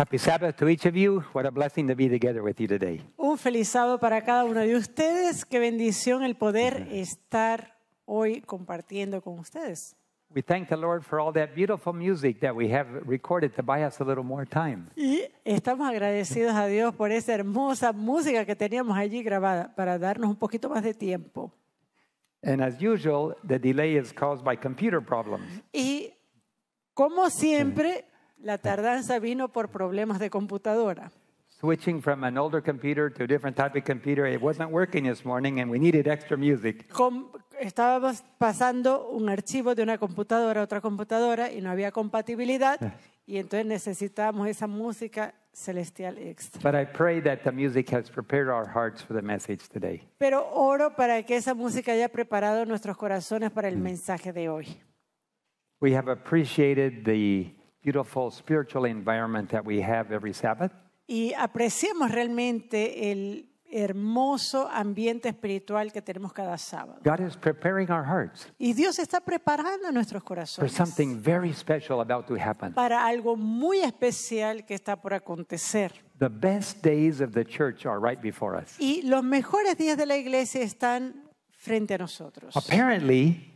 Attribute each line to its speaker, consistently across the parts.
Speaker 1: Happy Sabbath to each of you. What a blessing to be together with you today.
Speaker 2: Un feliz sábado para cada uno de ustedes. Qué bendición el poder estar hoy compartiendo con ustedes.
Speaker 1: We thank the Lord for all that beautiful music that we have recorded to buy us a little more time.
Speaker 2: Y estamos agradecidos a Dios por esa hermosa música que teníamos allí grabada para darnos un poquito más de tiempo.
Speaker 1: And as usual, the delay is caused by computer problems.
Speaker 2: Y como siempre, la tardanza vino por problemas de computadora.
Speaker 1: Switching from an older computer to a different type of computer, it wasn't working this morning and we needed extra music.
Speaker 2: Com estábamos pasando un archivo de una computadora a otra computadora y no había compatibilidad eh. y entonces necesitábamos esa música celestial extra.
Speaker 1: But I pray that the music has prepared our hearts for the message today.
Speaker 2: Pero oro para que esa música haya preparado nuestros corazones para el mm. mensaje de hoy.
Speaker 1: We have appreciated the
Speaker 2: y apreciamos realmente el hermoso ambiente espiritual que tenemos cada sábado.
Speaker 1: God is preparing our hearts
Speaker 2: Y Dios está preparando nuestros corazones
Speaker 1: something very special about to happen.
Speaker 2: para algo muy especial que está por acontecer.
Speaker 1: The best days of the church are right before us.
Speaker 2: Y los mejores días de la iglesia están frente a nosotros.
Speaker 1: Apparently,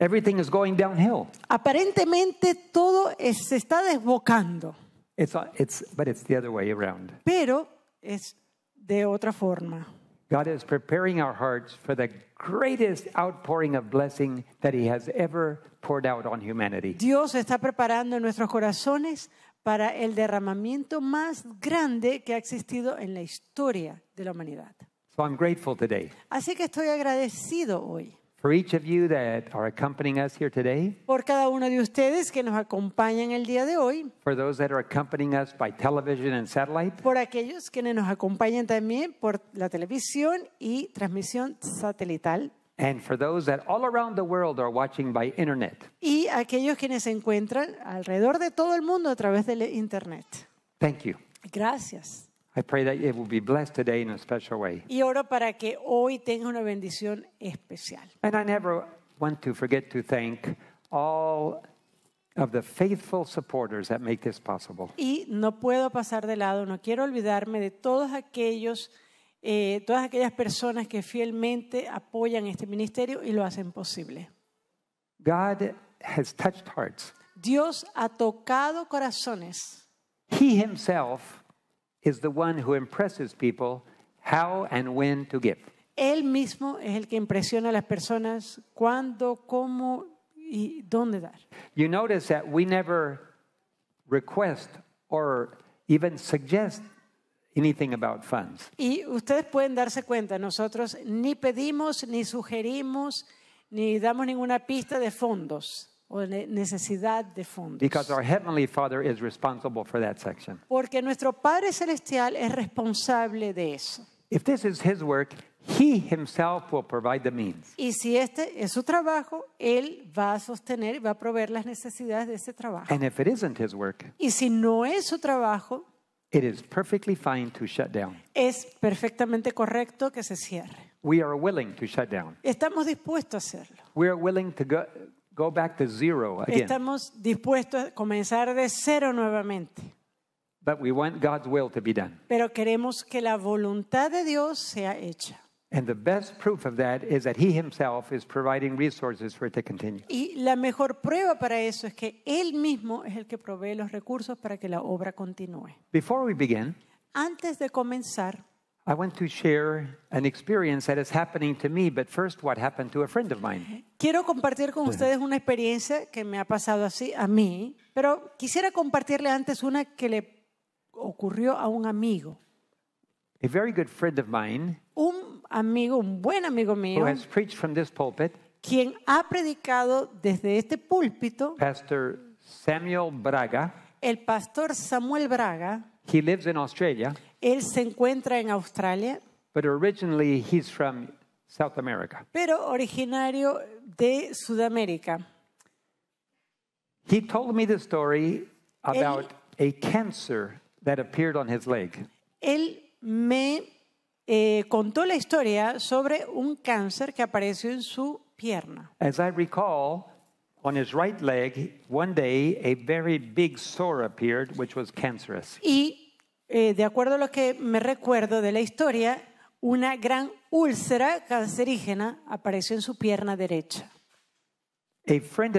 Speaker 1: Everything is going downhill.
Speaker 2: Aparentemente todo es, se está desbocando.
Speaker 1: It's, uh, it's, but it's the other way around.
Speaker 2: Pero es de otra forma.
Speaker 1: God is preparing our hearts
Speaker 2: for the greatest outpouring of blessing that He has ever poured out on humanity. Dios está preparando nuestros corazones para el derramamiento más grande que ha existido en la historia de la humanidad.
Speaker 1: So I'm grateful today.
Speaker 2: Así que estoy agradecido hoy.
Speaker 1: For each of you that are accompanying us here today.
Speaker 2: Por cada uno de ustedes que nos acompañan el día de hoy.
Speaker 1: For those that are accompanying us by television and satellite.
Speaker 2: Por aquellos que nos acompañan también por la televisión y transmisión satelital.
Speaker 1: And for those that all around the world are watching by internet.
Speaker 2: Y aquellos quienes se encuentran alrededor de todo el mundo a través del internet. Thank you. Gracias.
Speaker 1: I pray that it will be blessed today in a special way.
Speaker 2: Y oro para que hoy tenga una bendición especial.
Speaker 1: And I never want to forget to thank all of the faithful supporters that make this possible. Y
Speaker 2: no puedo pasar de lado, no quiero olvidarme de todos aquellos eh, todas aquellas personas que fielmente apoyan este ministerio y lo hacen posible.
Speaker 1: God has touched
Speaker 2: hearts. Dios ha tocado corazones. He himself Él mismo es el que impresiona a las personas cuándo, cómo y dónde dar.
Speaker 1: You notice that we never request or even suggest
Speaker 2: anything about funds. Y ustedes pueden darse cuenta, nosotros ni pedimos, ni sugerimos, ni damos ninguna pista de fondos o necesidad de fondos. Because our heavenly
Speaker 1: Father is responsible for that section.
Speaker 2: Porque nuestro Padre celestial es responsable de eso.
Speaker 1: If this is his work, he himself will provide the means.
Speaker 2: Y si este es su trabajo, él va a sostener y va a proveer las necesidades de ese trabajo.
Speaker 1: And if it isn't his work,
Speaker 2: Y si no es su trabajo,
Speaker 1: it is perfectly fine to shut down.
Speaker 2: es perfectamente correcto que se cierre.
Speaker 1: We are willing to shut down.
Speaker 2: Estamos dispuestos a hacerlo.
Speaker 1: We are willing to go,
Speaker 2: Estamos dispuestos a comenzar de cero nuevamente. Pero queremos que la voluntad de Dios sea hecha. Y la mejor prueba para eso es que él mismo es el que provee los recursos para que la obra continúe. antes de comenzar, Quiero compartir con ustedes una experiencia que me ha pasado así a mí, pero quisiera compartirle antes una que le ocurrió a un amigo. Un amigo, un buen amigo mío. Quien ha predicado desde este púlpito.
Speaker 1: Pastor Samuel Braga.
Speaker 2: El pastor Samuel Braga.
Speaker 1: He vive en Australia.
Speaker 2: Él se encuentra en Australia, pero originario de Sudamérica.
Speaker 1: He told me the story about a cancer that appeared on his leg.
Speaker 2: Él me eh, contó la historia sobre un cáncer que apareció en su pierna.
Speaker 1: As I recall, on his right leg, one day a very big sore appeared, which was cancerous.
Speaker 2: Y eh, de acuerdo a lo que me recuerdo de la historia, una gran úlcera cancerígena apareció en su pierna derecha. A friend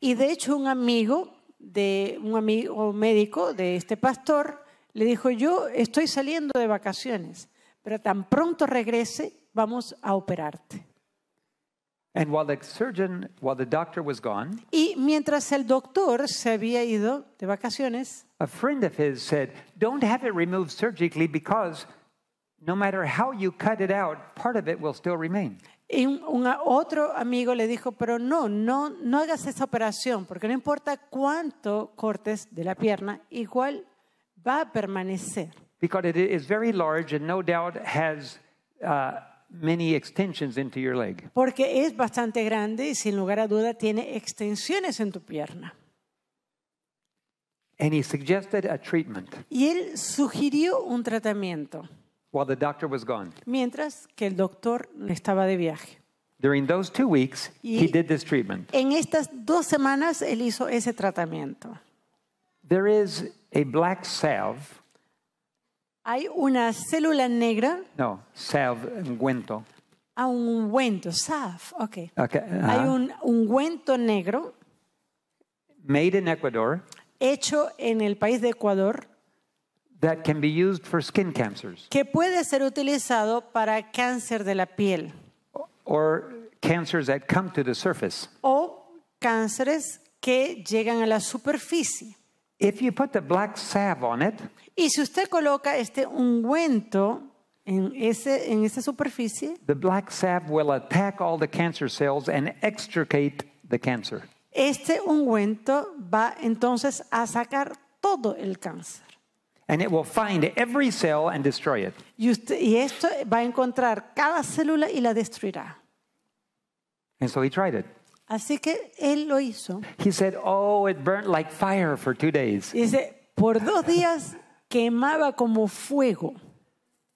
Speaker 2: Y de hecho un amigo de un amigo médico de este pastor le dijo, "Yo estoy saliendo de vacaciones, pero tan pronto regrese vamos a operarte."
Speaker 1: And while the surgeon, while the doctor was gone,
Speaker 2: y mientras el doctor se había ido de vacaciones,
Speaker 1: a friend of his said, "Don't have it removed surgically because no matter
Speaker 2: how you cut it out, part of it will still remain." Y un, otro amigo le dijo, pero no, no, no hagas esa operación, porque no importa cuánto cortes de la pierna, igual va a permanecer.
Speaker 1: Because it is very large and no doubt has uh,
Speaker 2: Porque es bastante grande y sin lugar a duda tiene extensiones en tu pierna. Y él sugirió un tratamiento mientras que el doctor estaba de viaje. En estas dos semanas él hizo ese tratamiento. There
Speaker 1: is a black salve
Speaker 2: hay una célula negra.
Speaker 1: No, salve, ungüento.
Speaker 2: Ah, un ungüento, salve, ok.
Speaker 1: okay Hay
Speaker 2: un ungüento negro.
Speaker 1: Made in Ecuador.
Speaker 2: Hecho en el país de Ecuador.
Speaker 1: That can be used for skin cancers.
Speaker 2: Que puede ser utilizado para cáncer de la piel.
Speaker 1: Or cancers that come to the surface.
Speaker 2: O cánceres que llegan a la superficie. If you put the black salve on it, y si usted coloca este ungüento en, ese, en esa superficie,
Speaker 1: the black salve will attack all the cancer cells and extricate the cancer.
Speaker 2: este ungüento va entonces a sacar todo el cáncer.
Speaker 1: And it will find every cell and destroy it.
Speaker 2: Y, usted- y esto va a encontrar cada célula y la destruirá.
Speaker 1: And so he tried it.
Speaker 2: Así que él lo hizo.
Speaker 1: He said, "Oh, it burned like fire for two days."
Speaker 2: Dice, por dos días quemaba como fuego.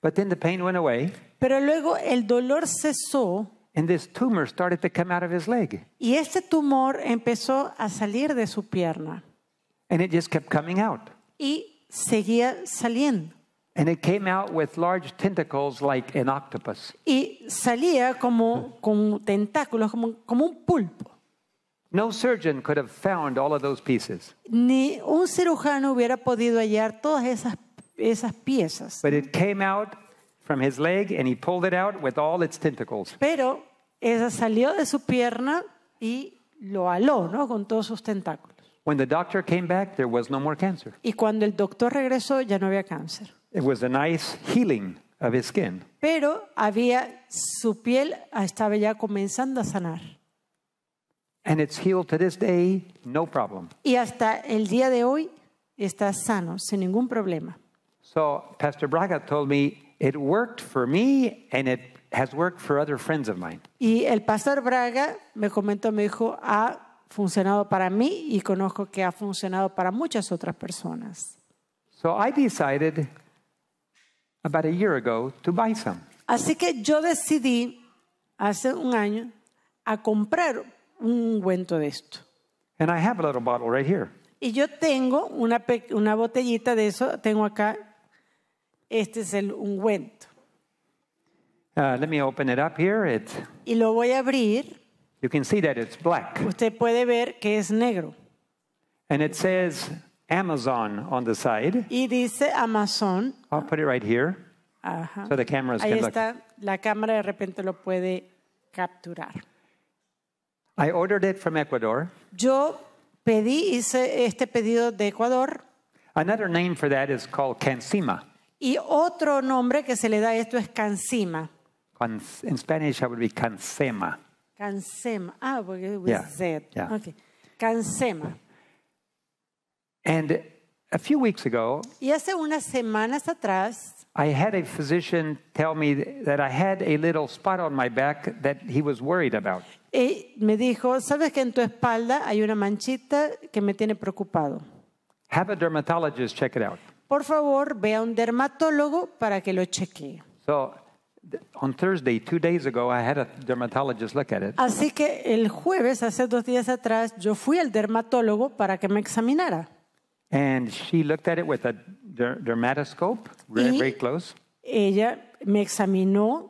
Speaker 1: But then the pain went
Speaker 2: away. Pero luego el dolor cesó. And this tumor started to come out of his leg. Y este tumor empezó a salir de su pierna. And it just kept coming out. Y seguía saliendo. And it came out with large tentacles
Speaker 1: like an octopus.
Speaker 2: Y salía como con tentáculos como, como un pulpo.
Speaker 1: No surgeon could have found all of those pieces.
Speaker 2: Ni un cirujano hubiera podido hallar todas esas esas piezas.
Speaker 1: But it came out from his leg and he pulled it out with all its tentacles.
Speaker 2: Pero esa salió de su pierna y lo aló, ¿no? Con todos sus tentáculos.
Speaker 1: When the doctor came back, there was no more cancer.
Speaker 2: Y cuando el doctor regresó, ya no había cáncer.
Speaker 1: It was a nice healing of his skin.
Speaker 2: Pero había su piel estaba ya comenzando a sanar.
Speaker 1: And it's healed to this day, no problem.
Speaker 2: Y hasta el día de hoy está sano sin ningún problema.
Speaker 1: So Pastor Braga told me it worked for me and it has worked for other friends of mine.
Speaker 2: Y el pastor Braga me comentó, me dijo, ha funcionado para mí y conozco que ha funcionado para muchas otras personas.
Speaker 1: So I decided about a year ago to buy some.
Speaker 2: Así que yo decidí hace un año a comprar un ungüento de esto.
Speaker 1: And I have a little bottle right here.
Speaker 2: Y yo tengo una, una botellita de eso, tengo acá, este es el ungüento.
Speaker 1: Uh, let me open it up here. It,
Speaker 2: y lo voy a abrir.
Speaker 1: You can see that it's black. Usted puede ver que es negro. And it says Amazon on the side. Y
Speaker 2: dice Amazon.
Speaker 1: I'll put it right here.
Speaker 2: Ajá. So the cameras Ahí can está, la cámara de repente lo puede capturar.
Speaker 1: I ordered it from Ecuador.
Speaker 2: Yo pedí, hice este pedido de Ecuador.
Speaker 1: Another name for that is called cancima.
Speaker 2: Y otro nombre que se le da a esto es cancima.
Speaker 1: In Spanish, that would be cancema.
Speaker 2: Cancema. Ah, porque es Z. Okay. Cansema.
Speaker 1: And a few weeks ago,
Speaker 2: y hace unas semanas atrás,
Speaker 1: I had a physician tell me that I had a little spot on my back that he was worried about.
Speaker 2: Y me dijo, sabes que en tu espalda hay una manchita que me tiene preocupado.
Speaker 1: Have a dermatologist check it out.
Speaker 2: Por favor, ve a un dermatólogo para que lo chequee.
Speaker 1: So, on Thursday, two days ago, I had a dermatologist look at it. Así
Speaker 2: que el jueves, hace dos días atrás, yo fui al dermatólogo para que me examinara. And
Speaker 1: she looked at it with a dermatoscope, very, very close.
Speaker 2: Ella me examinó.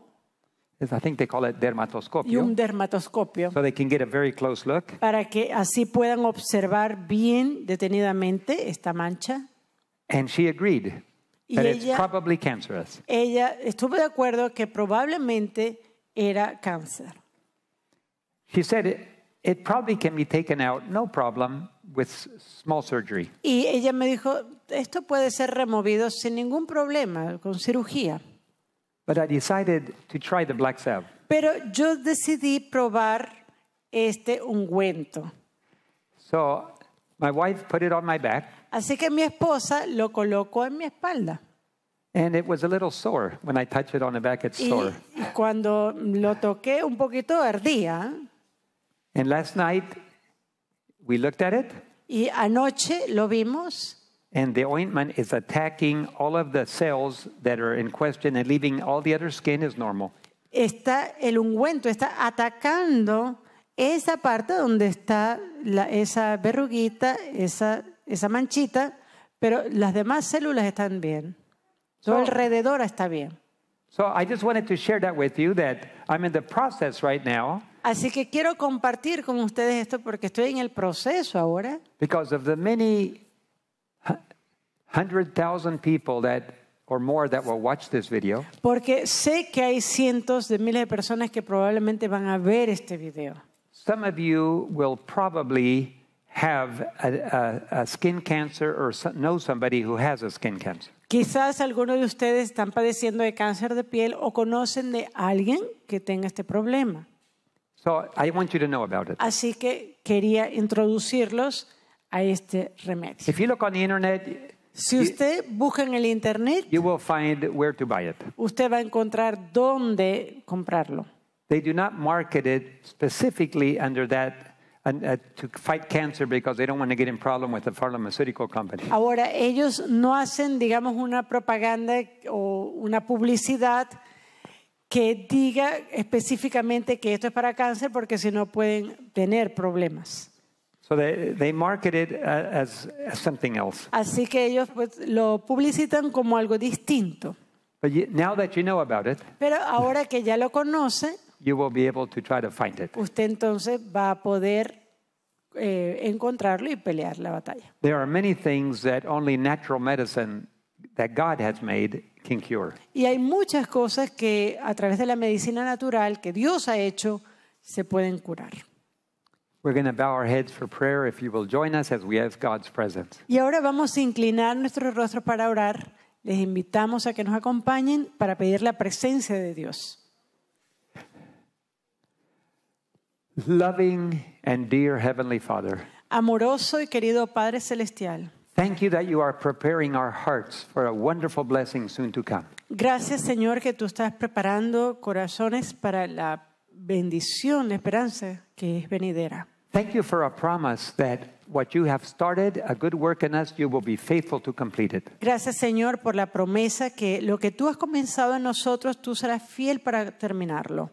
Speaker 1: I think they call it dermatoscopio. un
Speaker 2: dermatoscopio.
Speaker 1: So they can get a very close look.
Speaker 2: Para que así puedan observar bien detenidamente esta mancha.
Speaker 1: And she agreed y that ella, it's probably cancerous.
Speaker 2: Ella estuvo de acuerdo que probablemente era cáncer.
Speaker 1: She said it, it probably can be taken out, no problem,
Speaker 2: Y ella me dijo, esto puede ser removido sin ningún problema, con cirugía. Pero yo decidí probar este ungüento. Así que mi esposa lo colocó en mi espalda. y Cuando lo toqué un poquito ardía. And last night
Speaker 1: We looked at it.
Speaker 2: Y anoche lo vimos.
Speaker 1: And the ointment is attacking all of the cells that are in question and leaving all the other skin as normal.
Speaker 2: Está el ungüento está atacando esa parte donde está la, esa verruguita, esa esa manchita, pero las demás células están bien. Todo so, alrededor está bien.
Speaker 1: So I just wanted to share that with you that I'm in the process right now.
Speaker 2: Así que quiero compartir con ustedes esto porque estoy en el proceso ahora. Porque sé que hay cientos de miles de personas que probablemente van a ver este video.
Speaker 1: Some of you will probably have a, skin cancer or know somebody who has a skin cancer.
Speaker 2: Quizás algunos de ustedes están padeciendo de cáncer de piel o conocen de alguien que tenga este problema. Así que quería introducirlos a este remedio. If you
Speaker 1: look on the internet, si usted busca en el internet, you will find where to buy it.
Speaker 2: usted va a encontrar dónde comprarlo.
Speaker 1: They do not market it specifically under that to uh, to fight cancer because they don't want get in problem with the pharmaceutical company.
Speaker 2: Ahora ellos no hacen, digamos, una propaganda o una publicidad que diga específicamente que esto es para cáncer porque si no pueden tener problemas. Así que ellos pues, lo publicitan como algo distinto.
Speaker 1: Pero
Speaker 2: ahora que ya lo conoce, usted entonces va a poder eh, encontrarlo y pelear la batalla.
Speaker 1: There are many things that only natural medicine that God has made
Speaker 2: y hay muchas cosas que a través de la medicina natural que Dios ha hecho se pueden curar. Y ahora vamos a inclinar nuestros rostros para orar. Les invitamos a que nos acompañen para pedir la presencia de Dios.
Speaker 1: Loving and dear heavenly Father.
Speaker 2: Amoroso y querido Padre celestial.
Speaker 1: Thank you that you are preparing our hearts for a wonderful blessing soon to come.
Speaker 2: Gracias, Señor, que tú estás preparando corazones para la bendición, la esperanza que es venidera.
Speaker 1: Thank you for a promise that what you have started, a good work in us, you will be faithful to complete it.
Speaker 2: Gracias, Señor, por la promesa que lo que tú has comenzado en nosotros, tú serás fiel para terminarlo.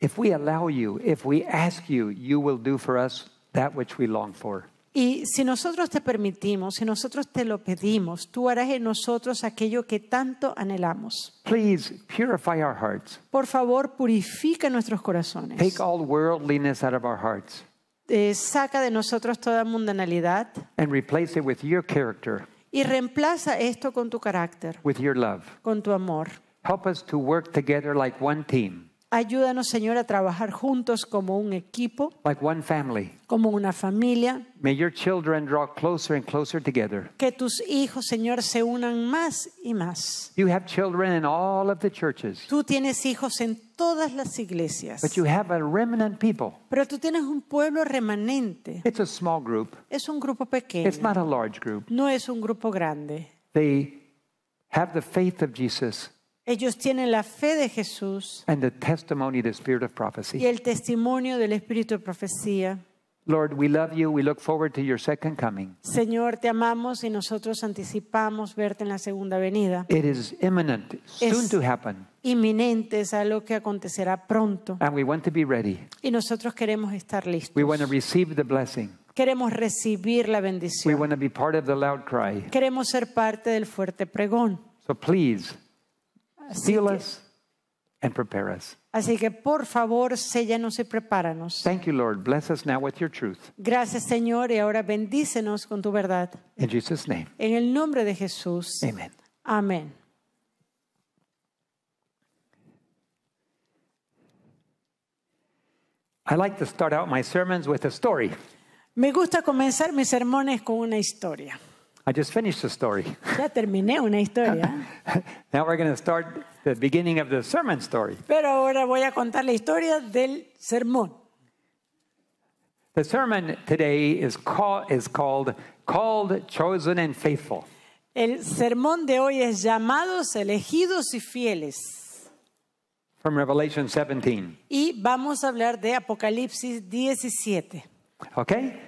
Speaker 1: If we allow you, if we ask you, you will do for us that which we long for.
Speaker 2: Y si nosotros te permitimos, si nosotros te lo pedimos, tú harás en nosotros aquello que tanto anhelamos. Por favor, purifica nuestros corazones.
Speaker 1: Take all worldliness out of our hearts.
Speaker 2: Eh, saca de nosotros toda mundanalidad. Y reemplaza esto con tu carácter. Con tu amor.
Speaker 1: Help us to work together like one team.
Speaker 2: Ayúdanos, Señor, a trabajar juntos como un equipo, como una familia. Que tus hijos, Señor, se unan más y más. Tú tienes hijos en todas las iglesias. Pero tú tienes un pueblo remanente. Es un grupo pequeño. No es un grupo grande.
Speaker 1: They have the faith of
Speaker 2: ellos tienen la fe de Jesús y el testimonio del espíritu de profecía. Señor, te amamos y nosotros anticipamos verte en la segunda venida.
Speaker 1: It is imminent, es soon to happen.
Speaker 2: Inminente es algo que acontecerá pronto. Y nosotros queremos estar listos. Queremos recibir la bendición. Queremos ser parte del fuerte pregón. So please, Así que,
Speaker 1: and prepare us.
Speaker 2: Así que por favor, séllanos y prepáranos.
Speaker 1: Thank you, Lord. Bless us now with your truth.
Speaker 2: Gracias, Señor, y ahora bendícenos con tu verdad.
Speaker 1: En
Speaker 2: el nombre de Jesús. Amen. Amén.
Speaker 1: I like to start out my sermons with a story.
Speaker 2: Me gusta comenzar mis sermones con una historia.
Speaker 1: I just finished the story.
Speaker 2: Ya terminé una historia.
Speaker 1: now we're going to start the beginning of the sermon story.
Speaker 2: Pero ahora voy a contar la historia del sermón.
Speaker 1: The sermon today is, called is called Called, Chosen and Faithful.
Speaker 2: El sermón de hoy es llamados, elegidos y fieles.
Speaker 1: From Revelation 17.
Speaker 2: Y vamos a hablar de Apocalipsis 17.
Speaker 1: Okay?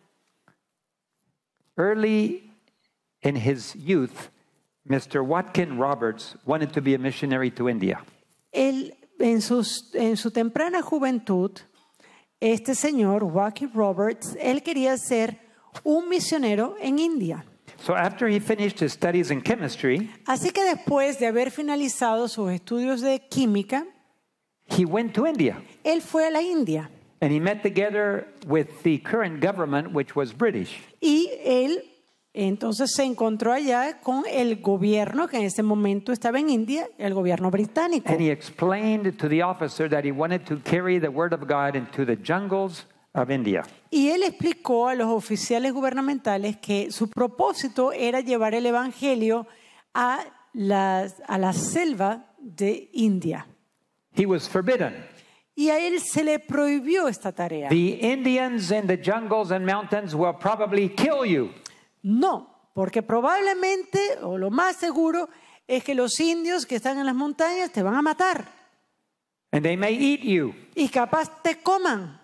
Speaker 1: Early in his youth, Mr. Watkin Roberts wanted to be a missionary to India.
Speaker 2: Él, en, sus, en su temprana juventud, este señor, Watkin Roberts, él quería ser un misionero en India.
Speaker 1: So after he finished his studies in chemistry,
Speaker 2: Así que después de haber finalizado sus estudios de química,
Speaker 1: India.
Speaker 2: él fue a la India. Y él entonces se encontró allá con el gobierno que en ese momento estaba en India, el gobierno británico. Y él explicó a los oficiales gubernamentales que su propósito era llevar el evangelio a la a la selva de India. He
Speaker 1: was forbidden
Speaker 2: y a él se le prohibió esta tarea. The
Speaker 1: Indians in the jungles and mountains will probably kill you.
Speaker 2: No, porque probablemente o lo más seguro es que los indios que están en las montañas te van a matar. And they may eat you. Y capaz te coman.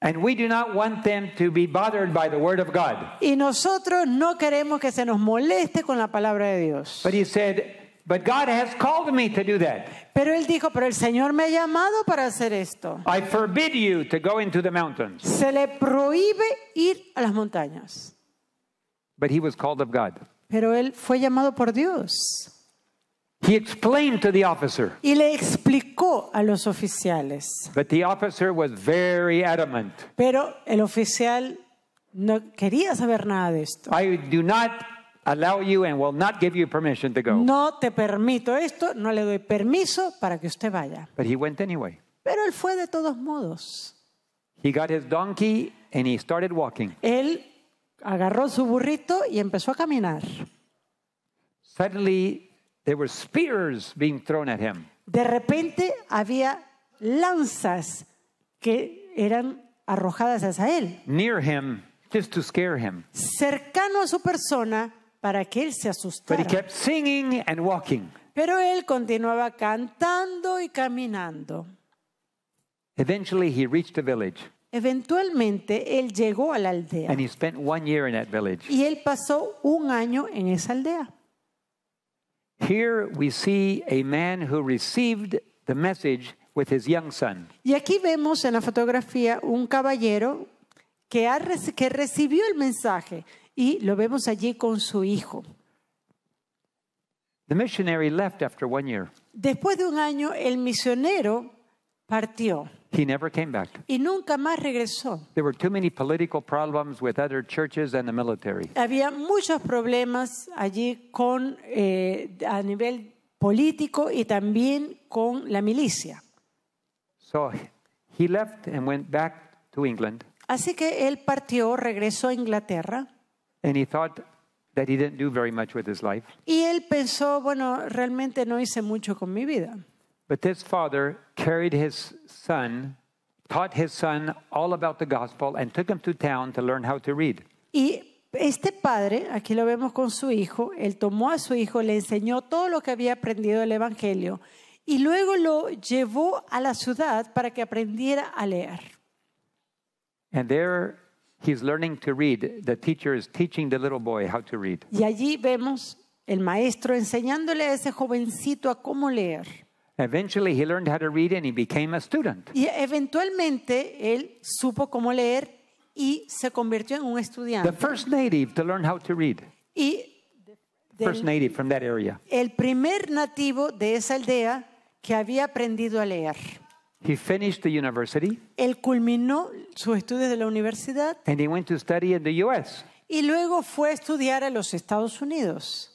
Speaker 2: And we do not want them to be bothered by the word of God. Y nosotros no queremos que se nos moleste con la palabra de Dios. But
Speaker 1: he said pero
Speaker 2: él dijo, pero el Señor me ha llamado para hacer esto. Se le prohíbe ir a las montañas. Pero él fue llamado por Dios. Y le explicó a los oficiales. Pero el oficial no quería saber nada de esto. No te permito esto, no le doy permiso para que usted vaya.
Speaker 1: Pero él
Speaker 2: fue de todos modos. Él agarró su burrito y empezó a caminar. De repente había lanzas que eran arrojadas hacia él.
Speaker 1: Near him, to scare him.
Speaker 2: Cercano a su persona para que él se asustara. Pero él continuaba cantando y caminando.
Speaker 1: Eventualmente
Speaker 2: él llegó a la aldea
Speaker 1: y
Speaker 2: él pasó un año en esa aldea. Y aquí vemos en la fotografía un caballero que, que recibió el mensaje y lo vemos allí con su hijo. Después de un año, el misionero partió. Y nunca más regresó. Había muchos problemas allí con eh, a nivel político y también con la milicia. Así que él partió, regresó a Inglaterra.
Speaker 1: And he thought that he didn't do very much with his life.
Speaker 2: Y él pensó, bueno, realmente no hice mucho con mi vida.
Speaker 1: But this father carried his son, taught his son all about the gospel, and took him to town to learn how to read.
Speaker 2: Y este padre, aquí lo vemos con su hijo, él tomó a su hijo, le enseñó todo lo que había aprendido del Evangelio y luego lo llevó a la ciudad para que aprendiera a leer.
Speaker 1: And there He's learning to read. The teacher is teaching the little boy how to read.
Speaker 2: Y allí vemos el maestro enseñándole a ese jovencito a cómo leer.
Speaker 1: Eventually he learned how to read and he became a student.
Speaker 2: Y eventualmente él supo cómo leer y se convirtió en un estudiante. The
Speaker 1: first native to learn how to read.
Speaker 2: Y del, first native
Speaker 1: from that area.
Speaker 2: El primer nativo de esa aldea que había aprendido a leer. Él culminó sus estudios de la universidad. Y luego fue a estudiar a los Estados Unidos.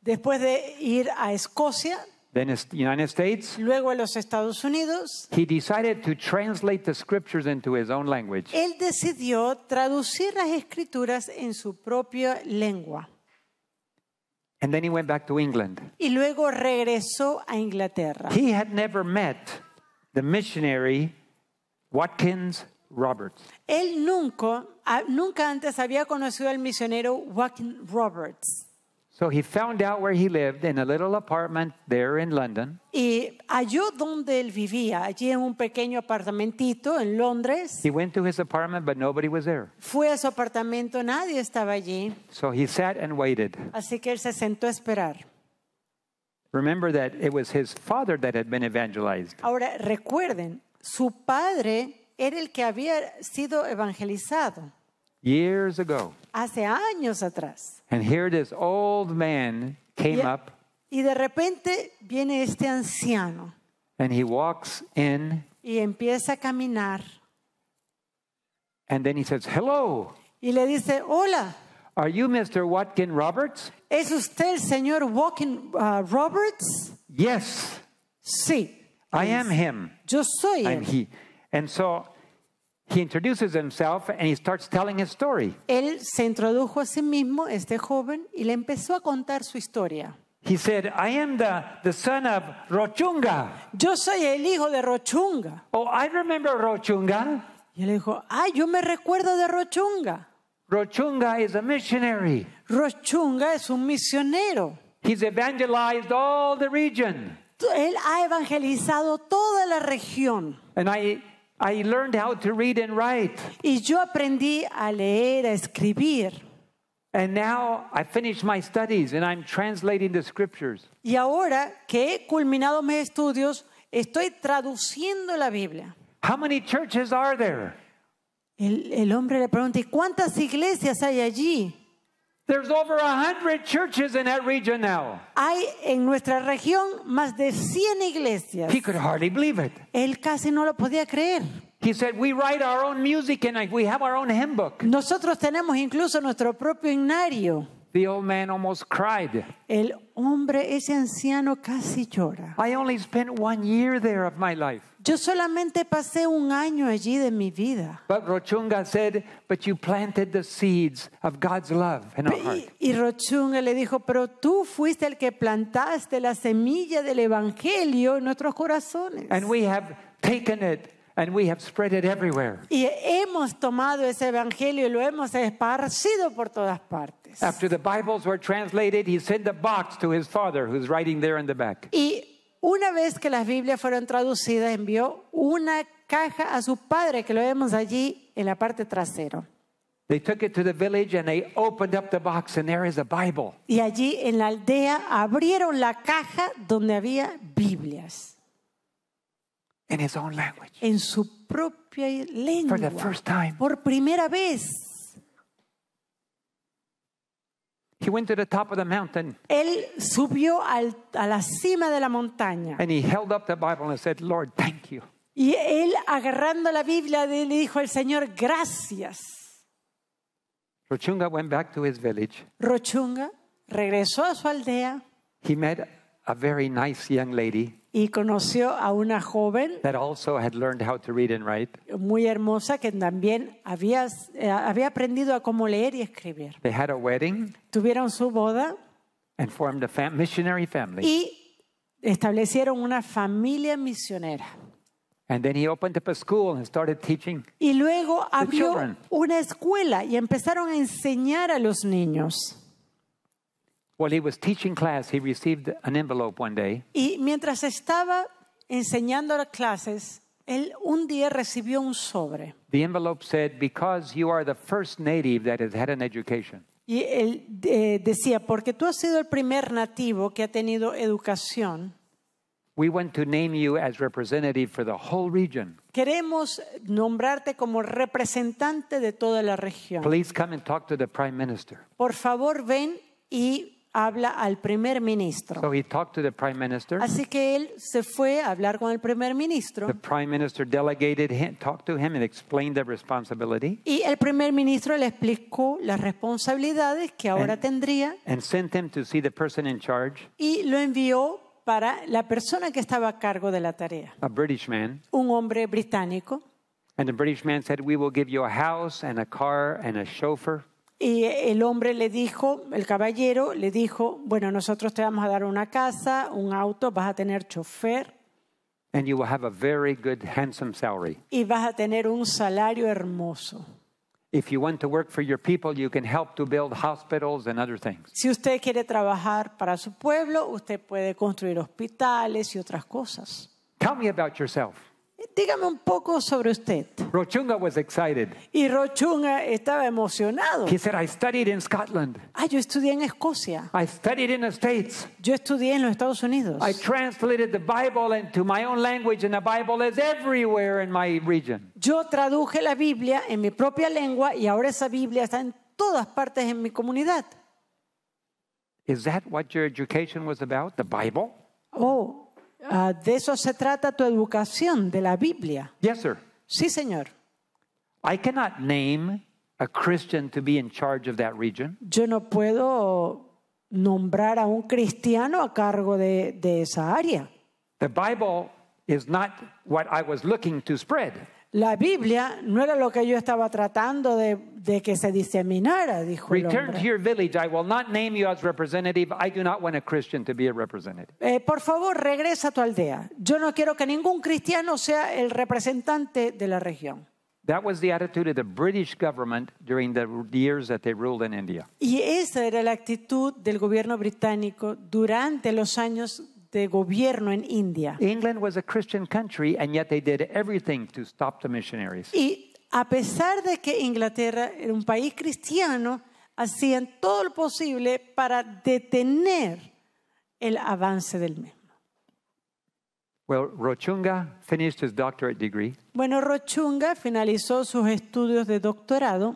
Speaker 2: Después de ir a Escocia. Luego a los Estados Unidos. Él decidió traducir las escrituras en su propia lengua.
Speaker 1: And then he went back to England.
Speaker 2: Y luego regresó a Inglaterra. He had never met the missionary Watkins Roberts. Él nunca, ah, nunca antes había conocido al misionero Watkins Roberts.
Speaker 1: So he found out where he lived in a little apartment there in London.
Speaker 2: Y halló donde él vivía, allí en un pequeño apartamentito en Londres.
Speaker 1: He went to his apartment but nobody was there.
Speaker 2: Fue a su apartamento, nadie estaba allí.
Speaker 1: So he sat and waited.
Speaker 2: Así que él se sentó a esperar.
Speaker 1: Remember that it was his father that had been evangelized.
Speaker 2: Ahora recuerden, su padre era el que había sido evangelizado.
Speaker 1: Years ago.
Speaker 2: Hace años atrás.
Speaker 1: And here this old man came y, up.
Speaker 2: Y de repente viene este anciano.
Speaker 1: And he walks in.
Speaker 2: Y empieza a caminar.
Speaker 1: And then he says, "Hello."
Speaker 2: Y le dice, "Hola." Are you
Speaker 1: Mr. Watkin Roberts?
Speaker 2: ¿Es usted el señor Watkin uh, Roberts?
Speaker 1: Yes.
Speaker 2: Sí. I am him. Yo soy I'm él.
Speaker 1: he. And so He introduces himself and he starts telling his story.
Speaker 2: Él se introdujo a sí mismo, este joven, y le empezó a contar su historia.
Speaker 1: He said, I am the, the
Speaker 2: son of Rochunga. Yo soy el hijo de Rochunga. Oh, I remember Rochunga. Y él dijo, ah, yo me recuerdo de Rochunga. Rochunga is a missionary. Rochunga es un misionero. He's evangelized all the region. Él ha evangelizado toda la región. And I I learned how to read and write. Y yo aprendí a leer, a escribir. And now
Speaker 1: I finished my studies and I'm translating the scriptures.
Speaker 2: Y ahora que he culminado mis estudios, estoy traduciendo la Biblia. How many churches are there? El, el hombre le pregunta, ¿y cuántas iglesias hay allí? There's over 100 churches in that region now. Hay en nuestra región más de 100 iglesias. He could hardly believe it. Él casi no lo podía creer. He said, we write our own music and we have our own hymn book. Nosotros tenemos incluso nuestro propio himnario. The old man almost cried. El hombre ese anciano casi llora. I only spent one year there of my life. Yo solamente pasé un año allí
Speaker 1: de mi vida. But Rochunga said, but you planted the seeds of God's love in our heart.
Speaker 2: Y Rochunga le dijo, pero tú fuiste el que plantaste la semilla del evangelio en nuestros corazones.
Speaker 1: And we have taken it
Speaker 2: Y hemos tomado ese evangelio y lo hemos esparcido por todas partes. Y una vez que las Biblias fueron traducidas, envió una caja a su padre que lo vemos allí en la parte trasera.
Speaker 1: They took it to the village and they opened up the box and there is a Bible.
Speaker 2: Y allí en la aldea abrieron la caja donde había Biblias in his own language. en su propia lengua For the first time. por primera vez.
Speaker 1: He went to the top of the mountain
Speaker 2: Él subió a la cima de la montaña and
Speaker 1: he held up the Bible and said, Lord, thank you.
Speaker 2: y él agarrando la Biblia le dijo al Señor, gracias.
Speaker 1: Rochunga went back to his village.
Speaker 2: Rochunga regresó a su aldea,
Speaker 1: He met a very nice young lady
Speaker 2: y conoció a una joven muy hermosa que también había, eh, había aprendido a cómo leer y escribir.
Speaker 1: Tuvieron su boda y
Speaker 2: establecieron una familia misionera. Y luego abrió una escuela y empezaron a enseñar a los niños.
Speaker 1: While he was teaching class, he received an envelope one day.
Speaker 2: Y mientras estaba enseñando las clases, él un día recibió un sobre.
Speaker 1: The envelope said, "Because you are the first native that has had an education."
Speaker 2: Y él eh, decía, "Porque tú has sido el primer nativo que ha tenido educación."
Speaker 1: We want to name you as representative for the whole region.
Speaker 2: Queremos nombrarte como representante de toda la región.
Speaker 1: Please come and talk to the prime minister.
Speaker 2: Por favor, ven y habla al primer ministro.
Speaker 1: So he talked to the prime minister. Así
Speaker 2: que él se fue a hablar con el primer ministro. The
Speaker 1: prime minister delegated him, talked to him and explained the responsibility.
Speaker 2: Y el primer ministro le explicó las responsabilidades que ahora and, tendría.
Speaker 1: And sent him to see the person in charge.
Speaker 2: Y lo envió para la persona que estaba a cargo de la tarea.
Speaker 1: A British man.
Speaker 2: Un hombre británico.
Speaker 1: And the British man said, "We will give you a house and a car and a chauffeur."
Speaker 2: Y el hombre le dijo, el caballero le dijo, bueno, nosotros te vamos a dar una casa, un auto, vas a tener chofer. Y vas a tener un salario hermoso. Si usted quiere trabajar para su pueblo, usted puede construir hospitales y otras cosas. Tell me about yourself. Dígame un poco sobre usted. Rochunga
Speaker 1: was excited.
Speaker 2: Y Rochunga estaba emocionado. He said, I studied in Scotland. Ah, yo estudié en Escocia.
Speaker 1: I studied in the States. Yo estudié en los Estados Unidos. I translated the Bible into my own language and the Bible is everywhere in my region.
Speaker 2: Yo traduje la Biblia en mi propia lengua y ahora esa Biblia está en todas partes en mi comunidad.
Speaker 1: Is that what your education was about? The Bible?
Speaker 2: Oh, Uh, de eso se trata tu educación, de la Biblia. Yes, sir. Sí, señor.
Speaker 1: I cannot name a Christian to be in charge of that region.
Speaker 2: Yo no puedo nombrar a un cristiano a cargo de, de esa área.
Speaker 1: The Bible is not what I was looking to spread.
Speaker 2: La Biblia no era lo que yo estaba tratando de, que se diseminara, dijo el hombre. por favor, regresa a tu aldea. Yo no quiero que ningún cristiano sea el representante de la región. Y esa era la actitud del gobierno británico durante los años de gobierno en India.
Speaker 1: England was a Christian country and yet they did everything to stop the missionaries.
Speaker 2: Y a pesar de que Inglaterra era un país cristiano, hacían todo lo posible para detener el avance del mismo.
Speaker 1: Rochunga finished his doctorate degree.
Speaker 2: Bueno, Rochunga finalizó sus estudios de doctorado.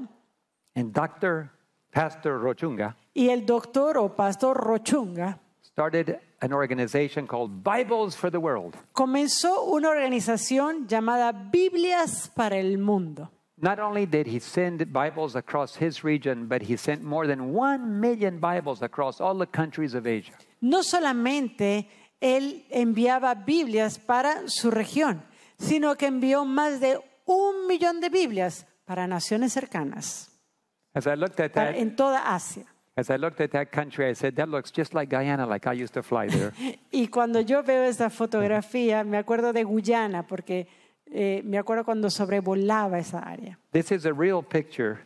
Speaker 1: And Pastor Rochunga.
Speaker 2: Y el doctor o pastor Rochunga
Speaker 1: started an organization called Bibles for the World.
Speaker 2: Comenzó una organización llamada Biblias para el Mundo.
Speaker 1: Not only did he send Bibles across his region, but he sent more than one million Bibles across all the countries of Asia.
Speaker 2: No solamente él enviaba Biblias para su región, sino que envió más de un millón de Biblias para naciones cercanas.
Speaker 1: As I looked at that, en
Speaker 2: toda Asia. y cuando yo veo esa fotografía, me acuerdo de Guyana porque eh, me acuerdo cuando sobrevolaba esa área.
Speaker 1: This is a real picture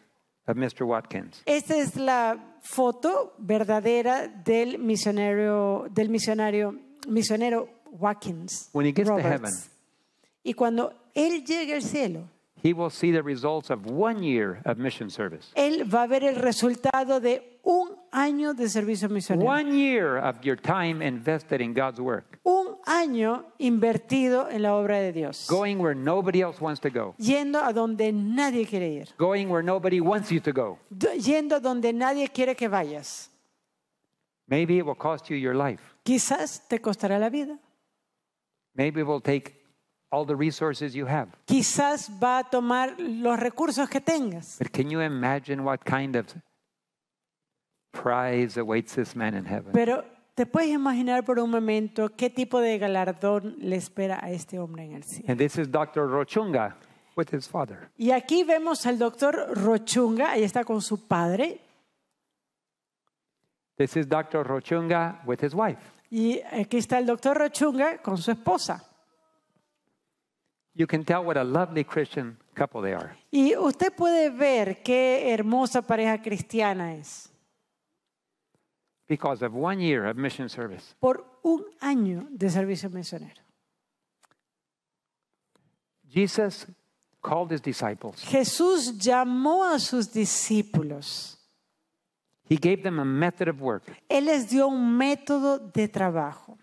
Speaker 1: of Mr. Watkins.
Speaker 2: Esta es la foto verdadera del misionero del misionario misionero Watkins.
Speaker 1: When he gets Roberts. to heaven.
Speaker 2: Y cuando él llegue al cielo.
Speaker 1: He will see the results of one year of mission service.
Speaker 2: Él va a ver el resultado de un año de servicio misionero.
Speaker 1: One year of your time invested in God's work.
Speaker 2: Un año invertido en la obra de Dios.
Speaker 1: Going where nobody else wants to go.
Speaker 2: Yendo a donde nadie quiere ir.
Speaker 1: Going where nobody wants you to go.
Speaker 2: Yendo donde nadie quiere que vayas.
Speaker 1: Maybe it will cost you your life.
Speaker 2: Quizás te costará la vida.
Speaker 1: Maybe it will take Quizás va a
Speaker 2: tomar los recursos que tengas. Pero te puedes imaginar por un momento qué tipo de galardón le espera a este hombre en el cielo. Y aquí vemos al doctor Rochunga, ahí está con su padre.
Speaker 1: This is Rochunga with his wife.
Speaker 2: Y aquí está el doctor Rochunga con su esposa.
Speaker 1: You can tell what a lovely Christian couple they are.
Speaker 2: Y usted puede ver qué hermosa pareja cristiana es.
Speaker 1: Because of one year of mission service.
Speaker 2: Por un año de servicio misionero.
Speaker 1: Jesus called his disciples.
Speaker 2: Jesús llamó a sus discípulos.
Speaker 1: He gave them a method of work.
Speaker 2: Él les dio un método de trabajo.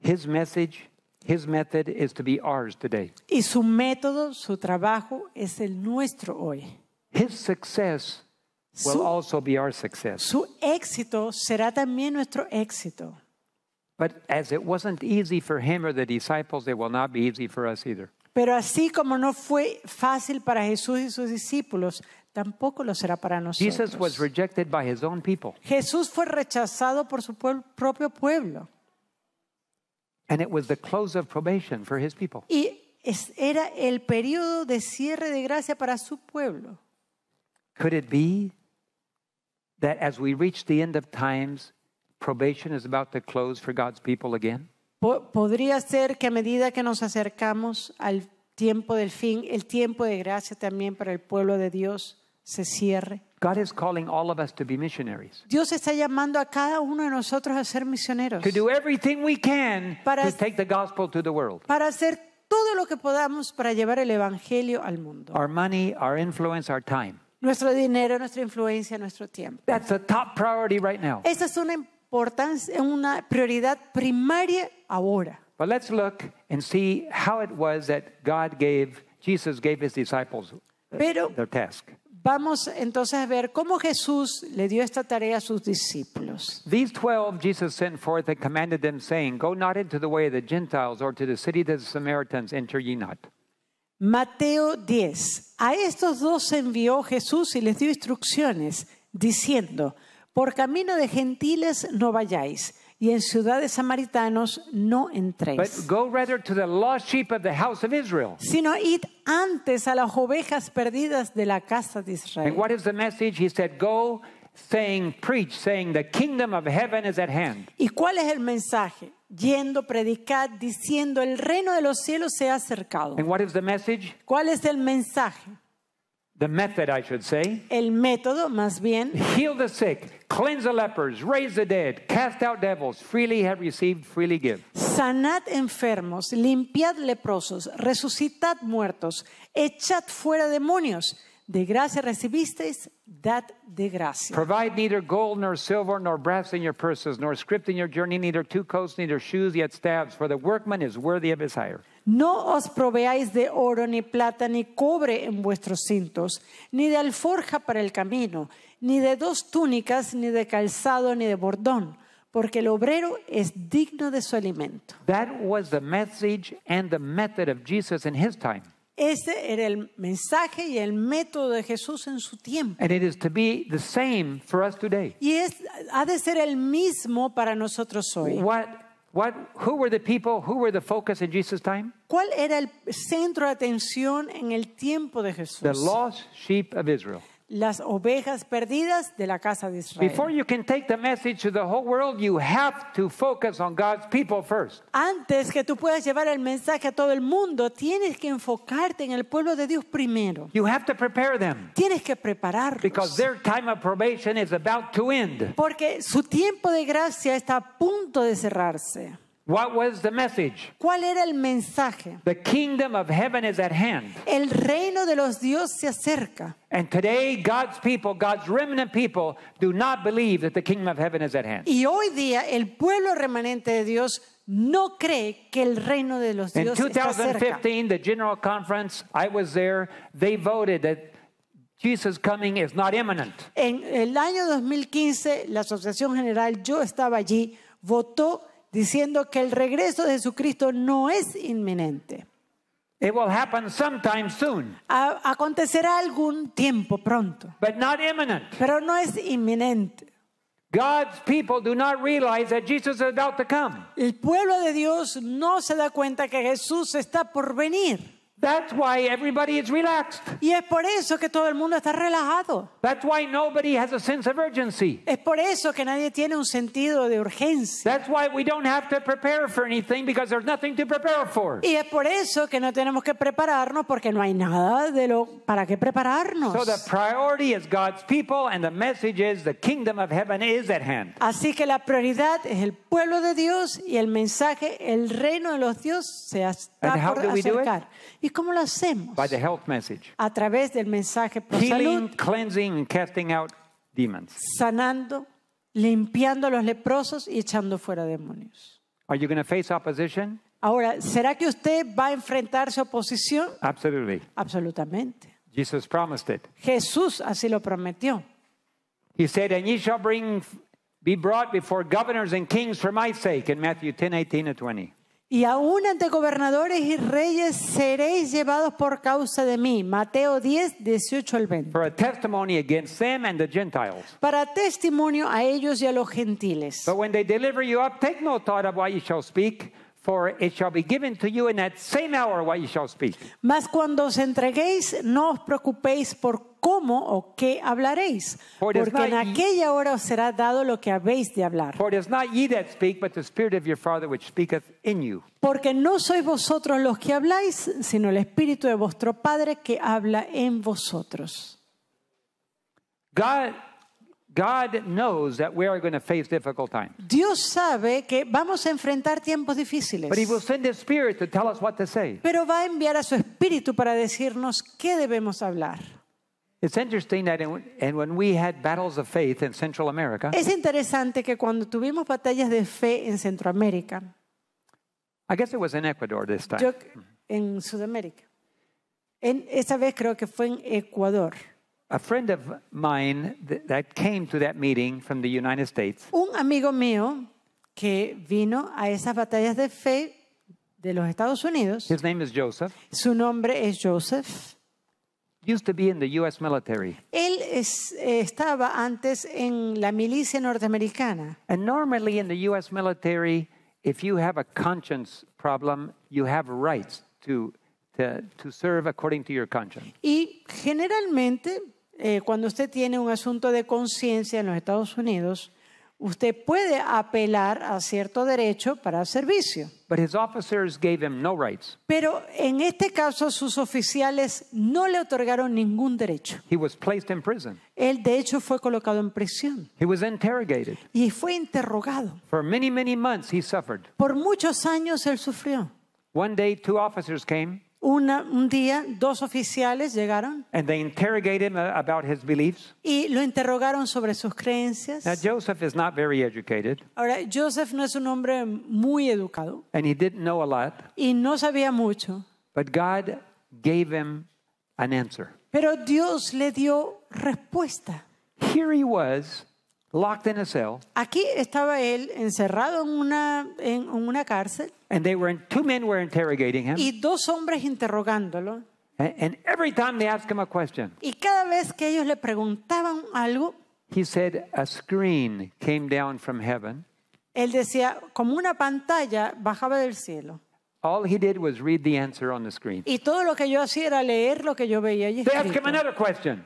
Speaker 2: His
Speaker 1: message His method is to be ours today.
Speaker 2: Y su método, su trabajo es el nuestro hoy. His success will
Speaker 1: also be our success. Su
Speaker 2: éxito será también nuestro éxito. But as it wasn't easy for
Speaker 1: him or the disciples, it will not be easy for us either.
Speaker 2: Pero así como no fue fácil para Jesús y sus discípulos, tampoco lo será para nosotros. Jesus was
Speaker 1: rejected by his own people.
Speaker 2: Jesús fue rechazado por su propio pueblo.
Speaker 1: And it was the close of probation for his people.
Speaker 2: Y es, era el periodo de cierre de gracia para su pueblo.
Speaker 1: Could it be that as we reach the end of times, probation is about to close for God's people again?
Speaker 2: Po podría ser que a medida que nos acercamos al tiempo del fin, el tiempo de gracia también para el pueblo de Dios se cierre.
Speaker 1: God is calling all of us to be missionaries.
Speaker 2: Dios está llamando a cada uno de nosotros a ser misioneros. To do everything we can para, to take
Speaker 1: the gospel to the world.
Speaker 2: Para hacer todo lo que podamos para llevar el evangelio al mundo.
Speaker 1: Our money, our influence, our time.
Speaker 2: Nuestro dinero, nuestra influencia, nuestro tiempo.
Speaker 1: That's a top priority right now. Esa
Speaker 2: es una importancia, una prioridad primaria ahora.
Speaker 1: But let's look and see how it was that God gave Jesus gave his disciples uh, Pero, their task.
Speaker 2: Vamos entonces a ver cómo Jesús le dio esta tarea a sus discípulos.
Speaker 1: These Jesus sent forth and commanded them saying, "Go not into the way of the Gentiles or to the of the Samaritans
Speaker 2: Mateo 10. A estos dos envió Jesús y les dio instrucciones diciendo, "Por camino de gentiles no vayáis, y en ciudades samaritanos no entréis. Sino id antes a las ovejas perdidas de la casa de Israel. ¿Y cuál es el mensaje? Yendo, predicad, diciendo el reino de los cielos se ha acercado. ¿Cuál es el mensaje?
Speaker 1: the method I should say. El método,
Speaker 2: más bien. Heal the sick, cleanse
Speaker 1: the lepers, raise the dead, cast out devils, freely have received, freely give.
Speaker 2: Sanad enfermos, limpiad leprosos, resucitad muertos, echad fuera demonios. De gracia recibisteis, dad de gracia. Provide neither gold nor
Speaker 1: silver nor brass in your purses, nor script in your journey, neither two coats, neither shoes, yet stabs, for the workman is worthy of his hire.
Speaker 2: No os proveáis de oro, ni plata, ni cobre en vuestros cintos, ni de alforja para el camino, ni de dos túnicas, ni de calzado, ni de bordón, porque el obrero es digno de su alimento. That
Speaker 1: was the message and the method of Jesus in his time.
Speaker 2: Ese era el mensaje y el método de Jesús en su tiempo.
Speaker 1: And it is to be the same for us today.
Speaker 2: Y es, ha de ser el mismo para nosotros hoy. What, who were the people, who were the focus in Jesus time? ¿Cuál era el centro de atención en el tiempo de Jesús? The lost
Speaker 1: sheep of Israel.
Speaker 2: las ovejas perdidas de la casa de Israel. Antes que tú puedas llevar el mensaje a todo el mundo, tienes que enfocarte en el pueblo de Dios primero. Tienes que prepararlos. Porque su tiempo de gracia está a punto de cerrarse.
Speaker 1: What was the message?
Speaker 2: ¿Cuál era el mensaje?
Speaker 1: The kingdom of heaven is at hand.
Speaker 2: El reino de los dios se acerca.
Speaker 1: And today God's people, God's remnant people do not believe that the kingdom of heaven is at hand.
Speaker 2: Y hoy día el pueblo remanente de Dios no cree que el reino de los dios In 2015, está
Speaker 1: the General Conference, I was there, they voted that Jesus coming is not imminent.
Speaker 2: En el año 2015, la Asociación General, yo estaba allí, votó diciendo que el regreso de Jesucristo no es inminente. It acontecerá algún tiempo pronto. Pero no es inminente. El pueblo de Dios no se da cuenta que Jesús está por venir. Y es por eso que todo el mundo está relajado. Es por eso que nadie tiene un sentido de urgencia. Y es por eso que no tenemos que prepararnos porque no hay nada de lo para qué prepararnos. Así que la prioridad es el pueblo de Dios y el mensaje el reino de los dioses se está por acercar. ¿Y cómo lo hacemos?
Speaker 1: By the health message.
Speaker 2: A través del mensaje por Healing,
Speaker 1: salud. cleansing, and casting out demons.
Speaker 2: Sanando, limpiando a los leprosos y echando fuera demonios.
Speaker 1: Are you going to face opposition?
Speaker 2: Ahora, ¿será que usted va a enfrentarse a oposición? Absolutely. Absolutamente.
Speaker 1: Jesus promised it.
Speaker 2: Jesús así lo prometió. He said, and ye shall bring,
Speaker 1: be brought before governors and kings for my sake in Matthew 10, 18 and 20.
Speaker 2: Y aún ante gobernadores y reyes seréis llevados por causa de mí. Mateo 10, 18 al 20. Para testimonio a
Speaker 1: ellos y a los gentiles. But
Speaker 2: Mas cuando os entreguéis, no os preocupéis por cómo o qué hablaréis, porque en aquella hora os será dado lo que habéis de hablar. Porque no sois vosotros los que habláis, sino el Espíritu de vuestro Padre que habla en vosotros. Dios sabe que vamos a enfrentar tiempos difíciles, pero va a enviar a su Espíritu para decirnos qué debemos hablar.
Speaker 1: It's interesting that in, and when we had battles of faith in Central America, es
Speaker 2: interesante que cuando tuvimos batallas de fe en Centroamérica,
Speaker 1: I guess it was in Ecuador this time. Yo,
Speaker 2: en Sudamérica. En, esa vez creo que fue en Ecuador. A friend of
Speaker 1: mine that came to that meeting from the United States.
Speaker 2: Un amigo mío que vino a esas batallas de fe de los Estados Unidos.
Speaker 1: His name is Joseph.
Speaker 2: Su nombre es Joseph
Speaker 1: used to be in the US military.
Speaker 2: Él es, eh, estaba antes en la milicia norteamericana.
Speaker 1: And normally in the US military, if you have a conscience problem, you have rights to, to, to serve according to your conscience.
Speaker 2: Y generalmente, eh, cuando usted tiene un asunto de conciencia en los Estados Unidos, usted puede apelar a cierto derecho para servicio. Pero en este caso sus oficiales no le otorgaron ningún derecho. He was Él de hecho fue colocado en prisión.
Speaker 1: He Y fue interrogado. Por muchos años él sufrió. One day two officers came
Speaker 2: un día, dos oficiales llegaron. Y lo interrogaron sobre sus creencias. Joseph Ahora, Joseph no es un hombre muy educado.
Speaker 1: Y no sabía mucho. Pero Dios le dio respuesta. Here he was. locked in a cell.
Speaker 2: Aquí estaba él encerrado en una en una cárcel.
Speaker 1: And they were two men were interrogating him. Y
Speaker 2: dos hombres interrogándolo. And, and every time they asked him a question. Y cada vez que ellos le preguntaban algo,
Speaker 1: he said a screen came down from heaven.
Speaker 2: Él decía como una pantalla bajaba del cielo.
Speaker 1: All he did was read the answer on the screen.
Speaker 2: Y todo lo que yo hacía era leer lo que yo veía allí. They asked him
Speaker 1: another question.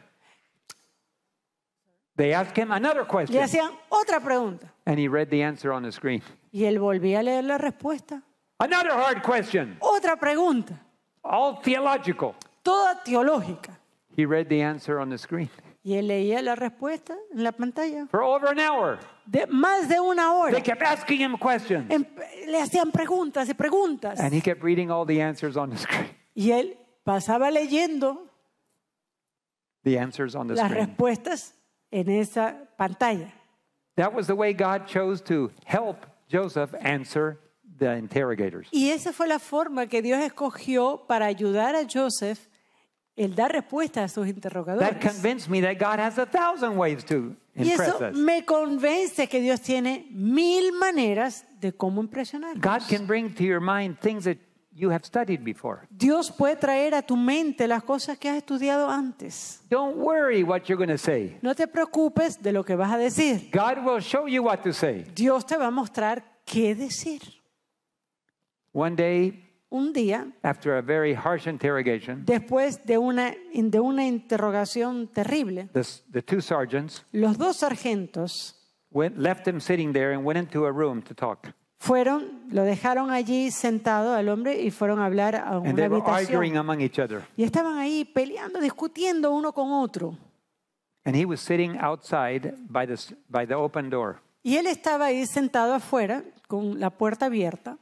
Speaker 1: They asked him another question. Le hacían
Speaker 2: otra pregunta.
Speaker 1: And he read the answer on the screen.
Speaker 2: Y él volvía a leer la respuesta.
Speaker 1: Another hard question.
Speaker 2: Otra pregunta.
Speaker 1: All theological.
Speaker 2: Toda teológica.
Speaker 1: He read the answer on the screen.
Speaker 2: Y él leía la respuesta en la pantalla. For
Speaker 1: over an hour.
Speaker 2: De más de una hora.
Speaker 1: They kept asking him questions. En, em,
Speaker 2: le hacían preguntas y preguntas.
Speaker 1: And he kept reading all the answers on the screen.
Speaker 2: Y él pasaba leyendo
Speaker 1: the answers on the las screen.
Speaker 2: respuestas en esa pantalla.
Speaker 1: That was the way God chose to help Joseph answer the interrogators. Y
Speaker 2: esa fue la forma que Dios escogió para ayudar a Joseph el dar respuesta a sus interrogadores. That
Speaker 1: convinced me that God has a thousand ways to y eso impress
Speaker 2: me convence que Dios tiene mil maneras de cómo impresionarnos.
Speaker 1: God can bring to your mind things that You have studied before.
Speaker 2: Dios puede traer a tu mente las cosas que has estudiado antes. Don't
Speaker 1: worry what you're going to say.
Speaker 2: No te preocupes de lo que vas a decir. God will show you what to say. Dios te va a mostrar qué decir. One day, un día,
Speaker 1: after a very harsh interrogation,
Speaker 2: después de una de una interrogación terrible,
Speaker 1: the, the two sergeants,
Speaker 2: los dos sargentos,
Speaker 1: went, left him sitting there and went into a room to talk.
Speaker 2: Fueron, lo dejaron allí sentado al hombre y fueron a hablar a una habitación. Y estaban ahí peleando, discutiendo uno con otro. Y él estaba ahí sentado afuera con la puerta abierta.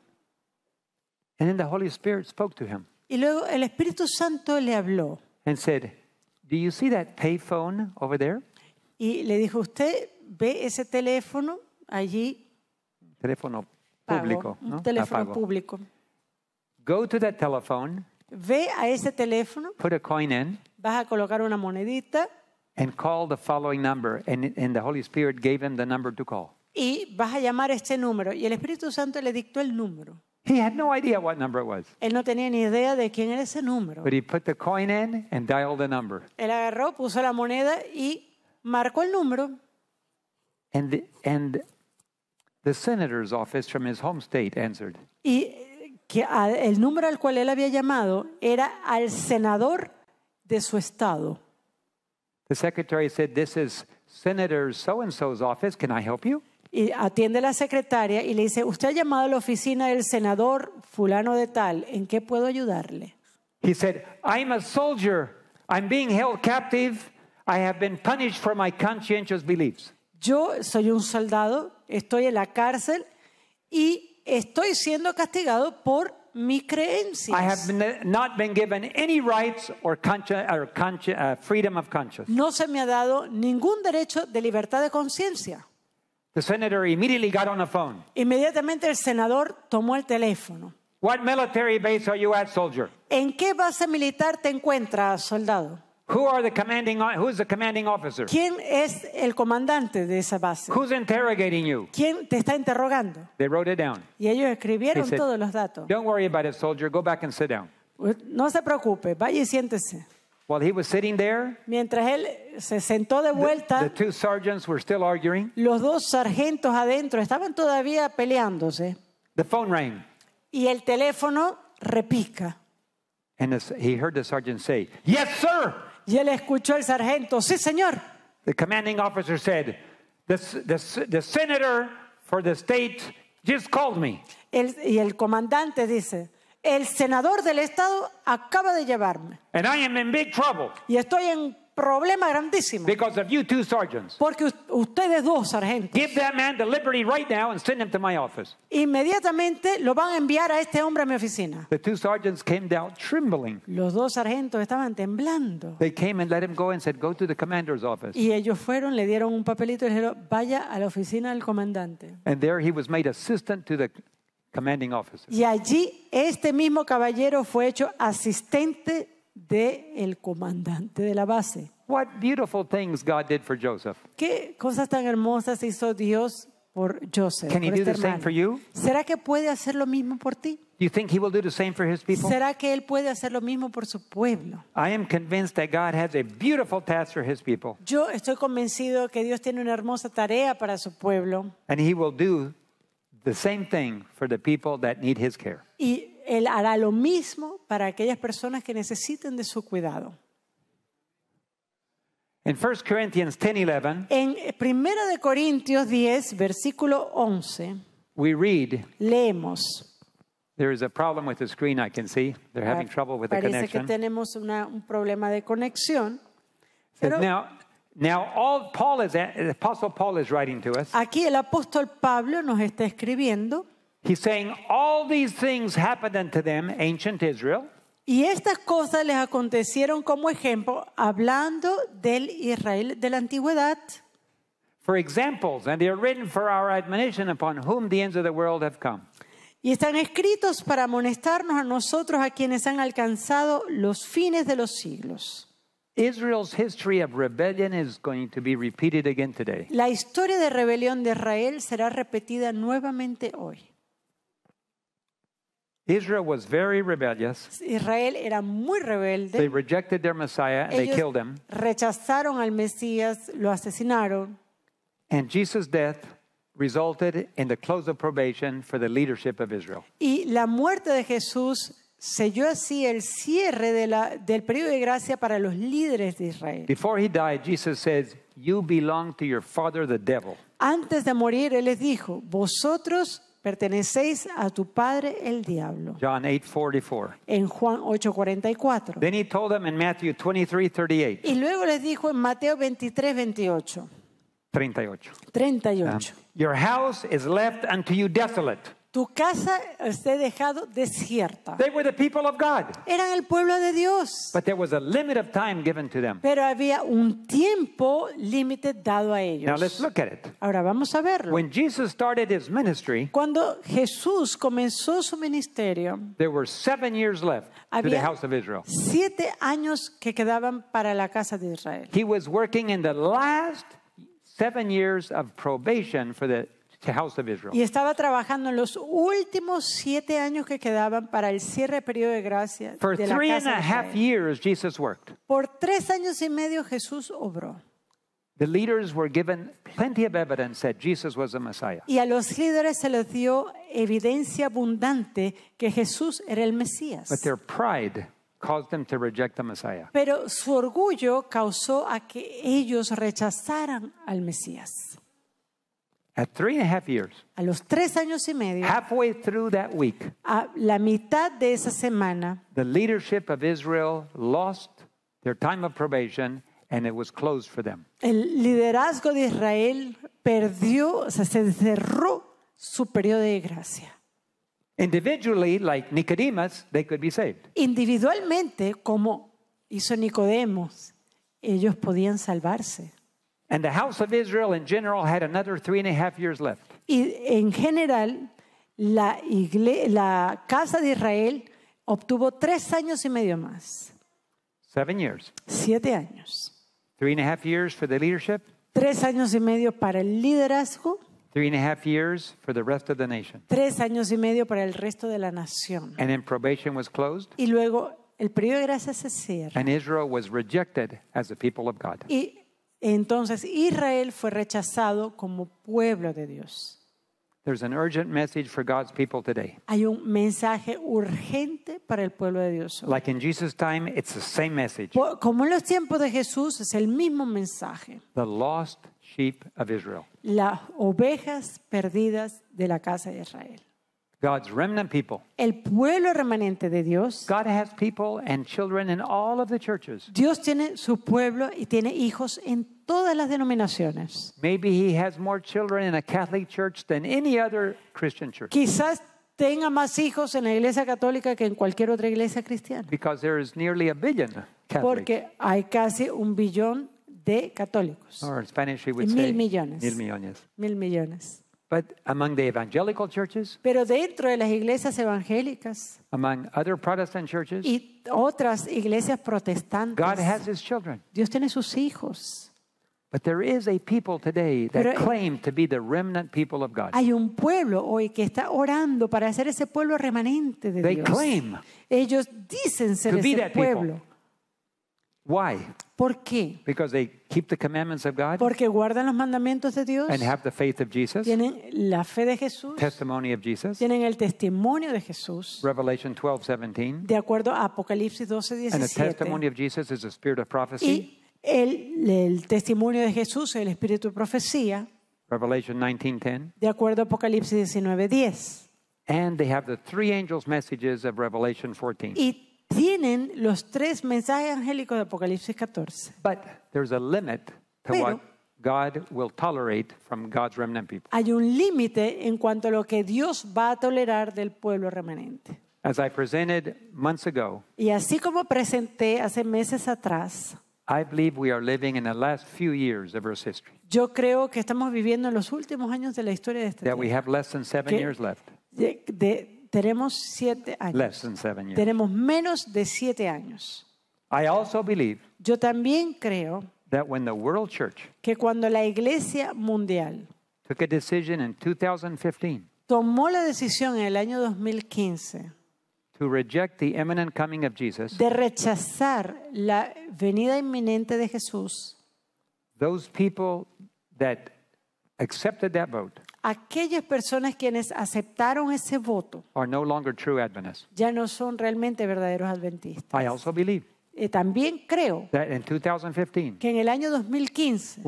Speaker 2: Y luego el Espíritu Santo le habló y le dijo, ¿usted ve ese teléfono allí?
Speaker 1: Teléfono pago, público, ¿no? un teléfono público. Go to that telephone,
Speaker 2: Ve a ese teléfono.
Speaker 1: Put a coin in,
Speaker 2: vas a colocar una monedita.
Speaker 1: And call the following number, and, and the Holy Spirit gave him the number to call.
Speaker 2: Y vas a llamar este número, y el Espíritu Santo le dictó el número. He had no idea
Speaker 1: what number it was.
Speaker 2: Él no tenía ni idea de quién era ese número.
Speaker 1: But he put the coin in and dialed the number.
Speaker 2: Él agarró, puso la moneda y marcó el número.
Speaker 1: And, the, and The senator's office from his home state answered.
Speaker 2: Y eh, que el número al cual él había llamado era al senador de su estado.
Speaker 1: The secretary said, "This is Senator so and so's office. Can I help
Speaker 2: you?" Y atiende la secretaria y le dice, "Usted ha llamado a la oficina del senador fulano de tal. ¿En qué puedo ayudarle?"
Speaker 1: He said, "I'm a soldier. I'm being held captive. I have been punished for my conscientious beliefs."
Speaker 2: yo soy un soldado, estoy en la cárcel y estoy siendo castigado por mis creencias. Uh, no se me ha dado ningún derecho de libertad de conciencia. Inmediatamente el senador tomó el teléfono. ¿En qué base militar te encuentras, soldado? Who
Speaker 1: are the commanding, who's the commanding officer?
Speaker 2: ¿Quién es el comandante de esa base? Who's
Speaker 1: interrogating you? ¿Quién te está interrogando? They wrote it down.
Speaker 2: Y ellos escribieron said, todos los datos.
Speaker 1: Don't worry about it, soldier. Go back and sit down.
Speaker 2: Pues, no se preocupe, vaya y siéntese.
Speaker 1: While he was sitting
Speaker 2: there, mientras él se sentó de vuelta, the,
Speaker 1: the two sergeants were still arguing.
Speaker 2: Los dos sargentos adentro estaban todavía peleándose.
Speaker 1: The phone rang.
Speaker 2: Y el teléfono repica.
Speaker 1: And he heard the sergeant say, "Yes, sir." Y él escuchó el sargento, sí, señor. The commanding officer said, the, the, the senator for the state just called me.
Speaker 2: El, y el comandante dice, el senador del estado acaba de llevarme. And I am in big trouble. Y estoy en problema grandísimo. Porque ustedes dos sargentos. Inmediatamente lo van a enviar a este hombre a mi oficina. Los dos sargentos estaban temblando. Y ellos fueron, le dieron un papelito y dijeron vaya a la oficina del comandante. Y allí este mismo caballero fue hecho asistente de el comandante de la base.
Speaker 1: What beautiful things God did for Joseph.
Speaker 2: Qué cosas tan hermosas hizo Dios por Joseph. Can por he este do the este hermano. same for you? ¿Será que puede hacer lo mismo por ti?
Speaker 1: You think he will do the same for his people? ¿Será
Speaker 2: que él puede hacer lo mismo por su pueblo?
Speaker 1: I am convinced that God has a beautiful task for his people.
Speaker 2: Yo estoy convencido que Dios tiene una hermosa tarea para su pueblo.
Speaker 1: And he will do the same thing for the people that need his care.
Speaker 2: Y él hará lo mismo para aquellas personas que necesiten de su cuidado.
Speaker 1: In 1 Corinthians 10, 11,
Speaker 2: en 1 Corintios 10, versículo 11,
Speaker 1: we read, leemos. There is a problem with the screen, I can see. They're having ah, trouble with the connection. Parece que
Speaker 2: tenemos una, un problema de conexión.
Speaker 1: Pero, now, now all Paul is, the Apostle Paul is writing to us. Aquí el
Speaker 2: apóstol Pablo nos está escribiendo. He's saying
Speaker 1: all these things happened unto them, ancient Israel.
Speaker 2: Y estas cosas les acontecieron como ejemplo, hablando del Israel de la antigüedad.
Speaker 1: For examples, and they are written for our admonition upon whom the ends of the world have come.
Speaker 2: Y están escritos para amonestarnos a nosotros a quienes han alcanzado los fines de los siglos. Israel's
Speaker 1: history of rebellion is going to be repeated again today.
Speaker 2: La historia de rebelión de Israel será repetida nuevamente hoy.
Speaker 1: Israel was very rebellious.
Speaker 2: Israel era muy rebelde. They
Speaker 1: rejected their Messiah and Ellos they killed him.
Speaker 2: Rechazaron al Mesías, lo asesinaron.
Speaker 1: And Jesus' death resulted in the close of probation for the leadership of Israel.
Speaker 2: Y la muerte de Jesús selló así el cierre de la, del periodo de gracia para los líderes de Israel.
Speaker 1: Before he died, Jesus says, "You belong to your father, the devil."
Speaker 2: Antes de morir, él les dijo, "Vosotros Pertenecéis a tu padre el diablo.
Speaker 1: John 8:44.
Speaker 2: En Juan 8:44.
Speaker 1: Then he told them in Matthew 23:38.
Speaker 2: Y luego les dijo en Mateo 23:28.
Speaker 1: 38.
Speaker 2: 38.
Speaker 1: Your house is left unto you desolate.
Speaker 2: Tu casa esté dejado desierta. Eran el pueblo de Dios. Pero había un tiempo límite dado a ellos. Ahora vamos a verlo. cuando Jesús comenzó su ministerio, había Siete años que quedaban para la casa de Israel.
Speaker 1: He was working in the last seven years of probation for the y
Speaker 2: estaba trabajando en los últimos siete años que quedaban para el cierre periodo de gracia de la
Speaker 1: casa
Speaker 2: Por tres años y medio Jesús obró. Y a los líderes se les dio evidencia abundante que Jesús era el Mesías. Pero su orgullo causó a que ellos rechazaran al Mesías. At three and a, half years, a los tres años y medio, halfway through that week, a la mitad de esa semana,
Speaker 1: the leadership of Israel lost their time of probation and it was closed for them.
Speaker 2: El liderazgo de Israel perdió, o sea, se cerró su periodo de gracia.
Speaker 1: Individually, like Nicodemus, they could be saved.
Speaker 2: Individualmente, como hizo Nicodemos, ellos podían salvarse.
Speaker 1: And the house of Israel in general had another three and a half years left.
Speaker 2: Y en general, la, la casa de Israel obtuvo tres años y medio más.
Speaker 1: Seven years.
Speaker 2: Siete años.
Speaker 1: Three and a half years for the leadership.
Speaker 2: Tres años y medio para el liderazgo.
Speaker 1: Three and a half years for the rest of the nation.
Speaker 2: Tres años y medio para el resto de la nación.
Speaker 1: And then probation was closed.
Speaker 2: Y luego el periodo de gracia se cierra.
Speaker 1: And Israel was rejected as the people of God.
Speaker 2: Y Entonces Israel fue rechazado como pueblo de Dios. Hay un mensaje urgente para el pueblo de Dios. Como en los tiempos de Jesús es el mismo mensaje. Las ovejas perdidas de la casa de Israel. El pueblo remanente de Dios. Dios tiene su pueblo y tiene hijos en todas las denominaciones. Quizás tenga más hijos en la iglesia católica que en cualquier otra iglesia cristiana. Porque hay casi un billón de católicos.
Speaker 1: millones. Mil millones.
Speaker 2: Mil millones pero dentro de las iglesias evangélicas y otras iglesias protestantes, Dios tiene sus hijos. pero Hay un pueblo hoy que está orando para ser ese pueblo remanente de Dios. Ellos dicen ser ese pueblo. Why? ¿Por qué?
Speaker 1: Because they keep the commandments of God Porque
Speaker 2: guardan los mandamientos de Dios, and
Speaker 1: have the faith of Jesus, tienen
Speaker 2: la fe de Jesús,
Speaker 1: testimony of Jesus. tienen el testimonio de Jesús. Revelation 12:17.
Speaker 2: De acuerdo a Apocalipsis 12:17. And the testimony
Speaker 1: of Jesus is the spirit of prophecy. Y
Speaker 2: el, el testimonio de Jesús es el espíritu de profecía.
Speaker 1: Revelation 19:10.
Speaker 2: De acuerdo a Apocalipsis 19:10.
Speaker 1: And they have the three angels messages of Revelation 14. Y
Speaker 2: tienen los tres mensajes angélicos de Apocalipsis 14. Pero, Hay un límite en cuanto a lo que Dios va a tolerar del pueblo remanente. y así como presenté hace meses atrás, Yo creo que estamos viviendo en los últimos años de la historia de
Speaker 1: esta tierra.
Speaker 2: de, tenemos siete años. Tenemos menos de siete años. Yo también creo que cuando la iglesia mundial tomó la decisión en el año 2015
Speaker 1: de rechazar
Speaker 2: la venida inminente de Jesús,
Speaker 1: those people that accepted that vote,
Speaker 2: aquellas personas quienes aceptaron ese voto ya no son realmente verdaderos adventistas. Eh, también creo
Speaker 1: que en el año 2015,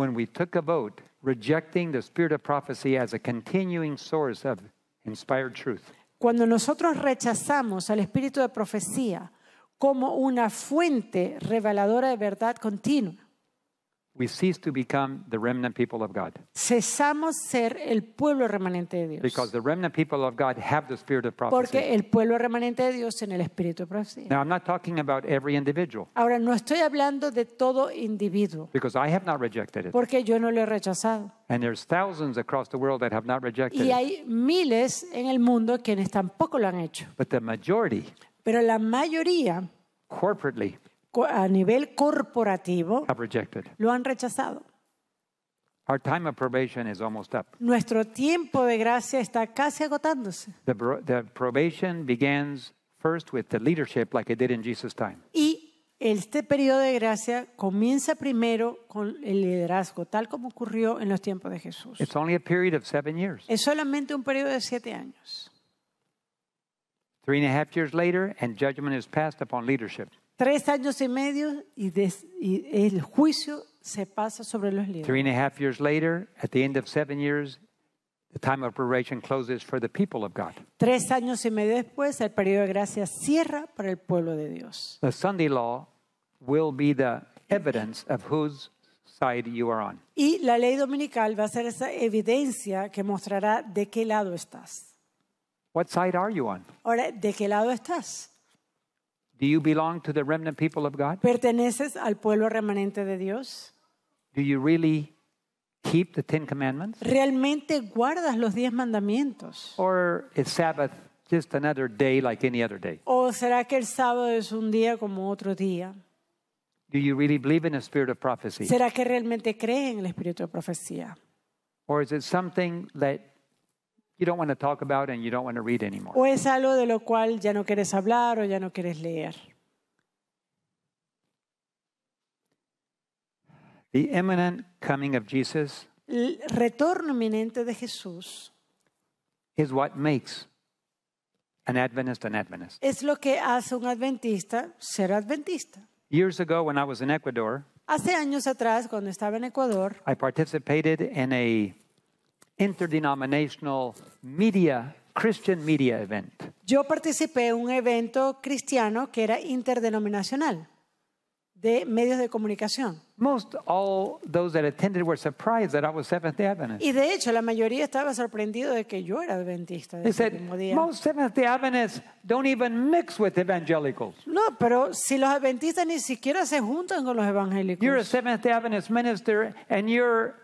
Speaker 2: cuando nosotros rechazamos al espíritu de profecía como una fuente reveladora de verdad continua,
Speaker 1: we cease to become the remnant people of God.
Speaker 2: Cesamos ser el pueblo remanente de Dios. Because the
Speaker 1: remnant people of God have the spirit of prophecy. Porque
Speaker 2: el pueblo remanente de Dios en el espíritu de profecía.
Speaker 1: Now I'm not talking about every individual.
Speaker 2: Ahora no estoy hablando de todo individuo.
Speaker 1: Because I have not rejected it.
Speaker 2: Porque yo no lo he rechazado.
Speaker 1: And there's thousands across the world that have not rejected y hay
Speaker 2: miles en el mundo quienes tampoco lo han hecho.
Speaker 1: But the majority,
Speaker 2: Pero la mayoría
Speaker 1: corporately
Speaker 2: a nivel corporativo lo han rechazado. Nuestro tiempo de gracia está casi agotándose. Y este periodo de gracia comienza primero con el liderazgo, tal como ocurrió en los tiempos de Jesús. Es solamente un periodo de siete años.
Speaker 1: Three and a half después, el juicio judgment pasado passed upon liderazgo
Speaker 2: Tres años y medio y, el juicio se pasa sobre los líderes. Tres años y medio después, el periodo de gracia cierra para el pueblo de Dios. Y la ley dominical va a ser esa evidencia que mostrará de qué lado estás.
Speaker 1: Ahora,
Speaker 2: ¿de qué lado estás?
Speaker 1: Do you belong to the remnant people of God?
Speaker 2: ¿Perteneces al pueblo remanente de Dios?
Speaker 1: Do you really keep the Ten Commandments?
Speaker 2: ¿Realmente guardas los diez mandamientos?
Speaker 1: Or is Sabbath just another day like any other day?
Speaker 2: ¿O será que el sábado es un día como otro día?
Speaker 1: Do you really believe in the spirit of prophecy? ¿Será
Speaker 2: que realmente crees en el espíritu de profecía?
Speaker 1: Or is it something that you don't want to talk about and you don't want to read anymore.
Speaker 2: O es algo de lo cual ya no quieres hablar o ya no quieres leer.
Speaker 1: The imminent coming of Jesus
Speaker 2: El retorno inminente de Jesús
Speaker 1: is what makes an Adventist an Adventist.
Speaker 2: Es lo que hace un adventista ser adventista.
Speaker 1: Years ago when I was in Ecuador,
Speaker 2: hace años atrás cuando estaba en Ecuador,
Speaker 1: I participated in a interdenominational media Christian media event.
Speaker 2: Yo participé en un evento cristiano que era interdenominacional de medios de comunicación. Most
Speaker 1: all those that attended were surprised that I was Seventh-day Adventist.
Speaker 2: Y de hecho la mayoría estaba sorprendido de que yo era adventista. They said, most
Speaker 1: Seventh-day Adventists don't even mix with evangelicals.
Speaker 2: No, pero si los adventistas ni siquiera se juntan con los evangélicos. You're a Seventh-day Adventist minister and you're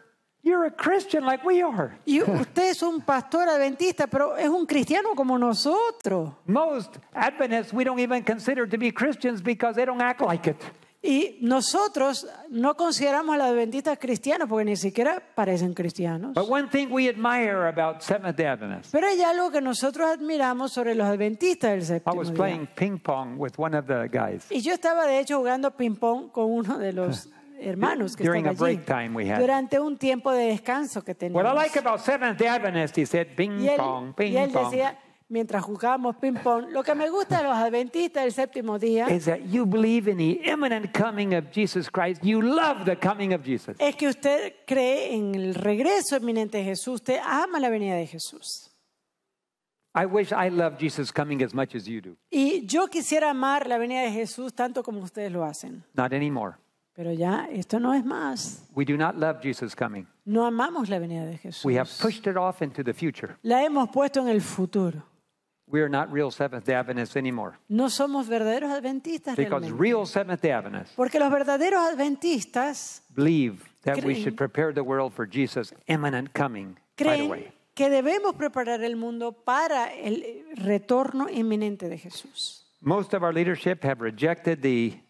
Speaker 2: You're a Christian like we are. Y usted es un pastor adventista, pero es un cristiano como nosotros. Most Adventists we don't even consider to be Christians because they don't act like it. Y nosotros no consideramos a los adventistas cristianos porque ni siquiera parecen cristianos.
Speaker 1: But one thing we admire about Seventh day Adventists.
Speaker 2: Pero hay algo que nosotros admiramos sobre los adventistas del séptimo día. I was playing
Speaker 1: ping pong with one of the guys.
Speaker 2: Y yo estaba de hecho jugando ping pong con uno de los hermanos que During estaban allí.
Speaker 1: Time we had. Durante
Speaker 2: un tiempo de descanso que teníamos. What I like
Speaker 1: about Seventh Day Adventists, he said, ping y él, pong, ping y él pong. decía,
Speaker 2: mientras jugábamos ping pong, lo que me gusta de los adventistas del séptimo día Is
Speaker 1: that you believe in the imminent coming of Jesus Christ. You love the coming of Jesus.
Speaker 2: es que usted cree en el regreso eminente de Jesús, usted ama la venida de Jesús.
Speaker 1: I wish I loved Jesus coming as much as you do.
Speaker 2: Y yo quisiera amar la venida de Jesús tanto como ustedes lo hacen. Not anymore. Pero ya esto no es
Speaker 1: más.
Speaker 2: No amamos la venida de Jesús. La hemos puesto en el futuro. No somos verdaderos adventistas
Speaker 1: realmente.
Speaker 2: Porque los verdaderos adventistas creen que debemos preparar el mundo para el retorno inminente de Jesús.
Speaker 1: Most of our leadership have rejected the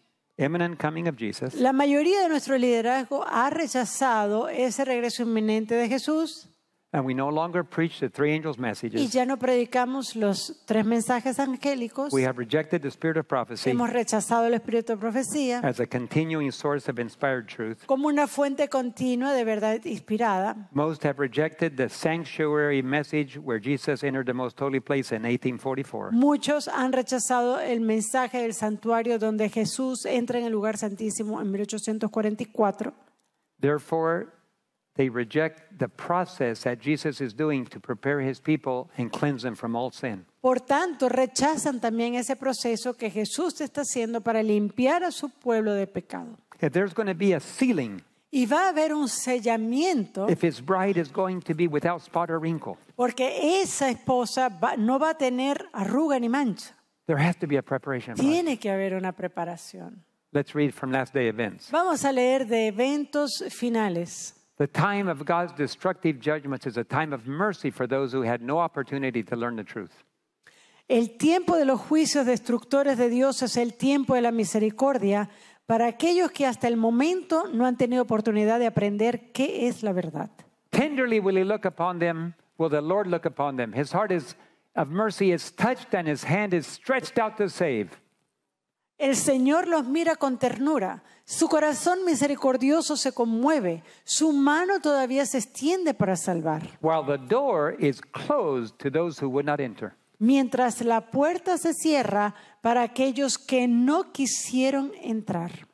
Speaker 1: la
Speaker 2: mayoría de nuestro liderazgo ha rechazado ese regreso inminente de Jesús.
Speaker 1: And we no longer preach the three angels messages. Y ya
Speaker 2: no predicamos los tres mensajes angélicos. We
Speaker 1: have rejected the spirit of prophecy. Hemos
Speaker 2: rechazado el espíritu de profecía.
Speaker 1: As a continuing source of inspired truth.
Speaker 2: Como una fuente continua de verdad inspirada.
Speaker 1: Most have rejected the sanctuary message where Jesus entered the most holy place in 1844.
Speaker 2: Muchos han rechazado el mensaje del santuario donde Jesús entra en el lugar santísimo en 1844.
Speaker 1: Therefore They reject the process that Jesus is doing to prepare his people and cleanse them from all sin.
Speaker 2: Por tanto, rechazan también ese proceso que Jesús está haciendo para limpiar a su pueblo de pecado.
Speaker 1: If there's going to be a sealing
Speaker 2: Y va a haber un sellamiento. If
Speaker 1: his bride is going to be without spot or wrinkle.
Speaker 2: Porque esa esposa va, no va a tener arruga ni mancha.
Speaker 1: There has to be a preparation. Tiene
Speaker 2: que haber una preparación.
Speaker 1: Let's read from last day events.
Speaker 2: Vamos a leer de eventos finales.
Speaker 1: The time of God's destructive judgments is a time of mercy for those who had no opportunity to learn the truth.
Speaker 2: El tiempo de los juicios destructores de Dios es el tiempo de la misericordia para aquellos que hasta el momento no han tenido oportunidad de aprender qué es la verdad.
Speaker 1: Tenderly will he look upon them, will the Lord look upon them. His heart is of mercy is touched and his hand is stretched out to save.
Speaker 2: El Señor los mira con ternura, su corazón misericordioso se conmueve, su mano todavía se extiende para salvar. Mientras la puerta se cierra para aquellos que no quisieron entrar.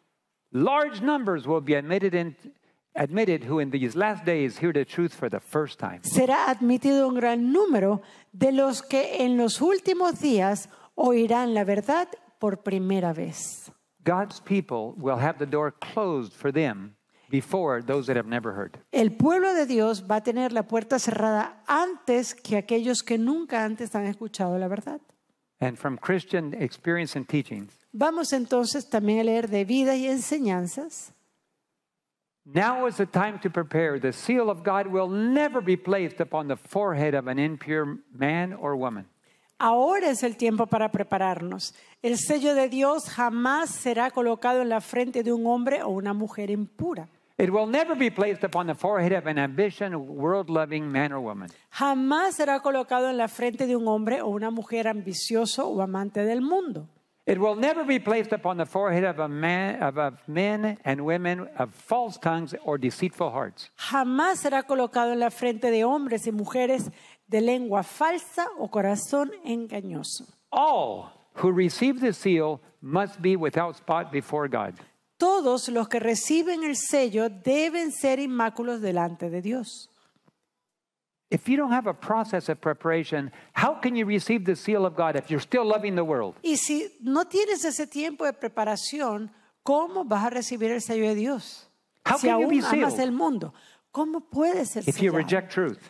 Speaker 2: Será admitido un gran número de los que en los últimos días oirán la verdad por primera vez.
Speaker 1: God's people will have the door closed for them before those that have never heard.
Speaker 2: El pueblo de Dios va a tener la puerta cerrada antes que aquellos que nunca antes han escuchado la verdad.
Speaker 1: And from Christian experience and teachings.
Speaker 2: Vamos entonces también a leer de vida y enseñanzas.
Speaker 1: Now is the time to prepare. The seal of God will never be placed upon the forehead of an impure man or woman.
Speaker 2: Ahora es el tiempo para prepararnos. El sello de Dios jamás será colocado en la frente de un hombre o una mujer impura.
Speaker 1: It will never be placed upon the forehead of an world-loving man or woman.
Speaker 2: Jamás será colocado en la frente de un hombre o una mujer ambicioso o amante del mundo.
Speaker 1: It will never be placed upon the forehead men and women of false tongues or deceitful hearts.
Speaker 2: Jamás será colocado en la frente de hombres y mujeres de lengua falsa o corazón engañoso.
Speaker 1: All who receive the seal must be without spot before God.
Speaker 2: Todos los que reciben el sello deben ser inmaculados delante de Dios. If you don't have a
Speaker 1: process of preparation, how can you receive the seal of God if you're still loving the world?
Speaker 2: Y si no tienes ese tiempo de preparación, ¿cómo vas a recibir el sello de Dios? How si can aún you be amas sealed? el mundo, ¿Cómo puede ser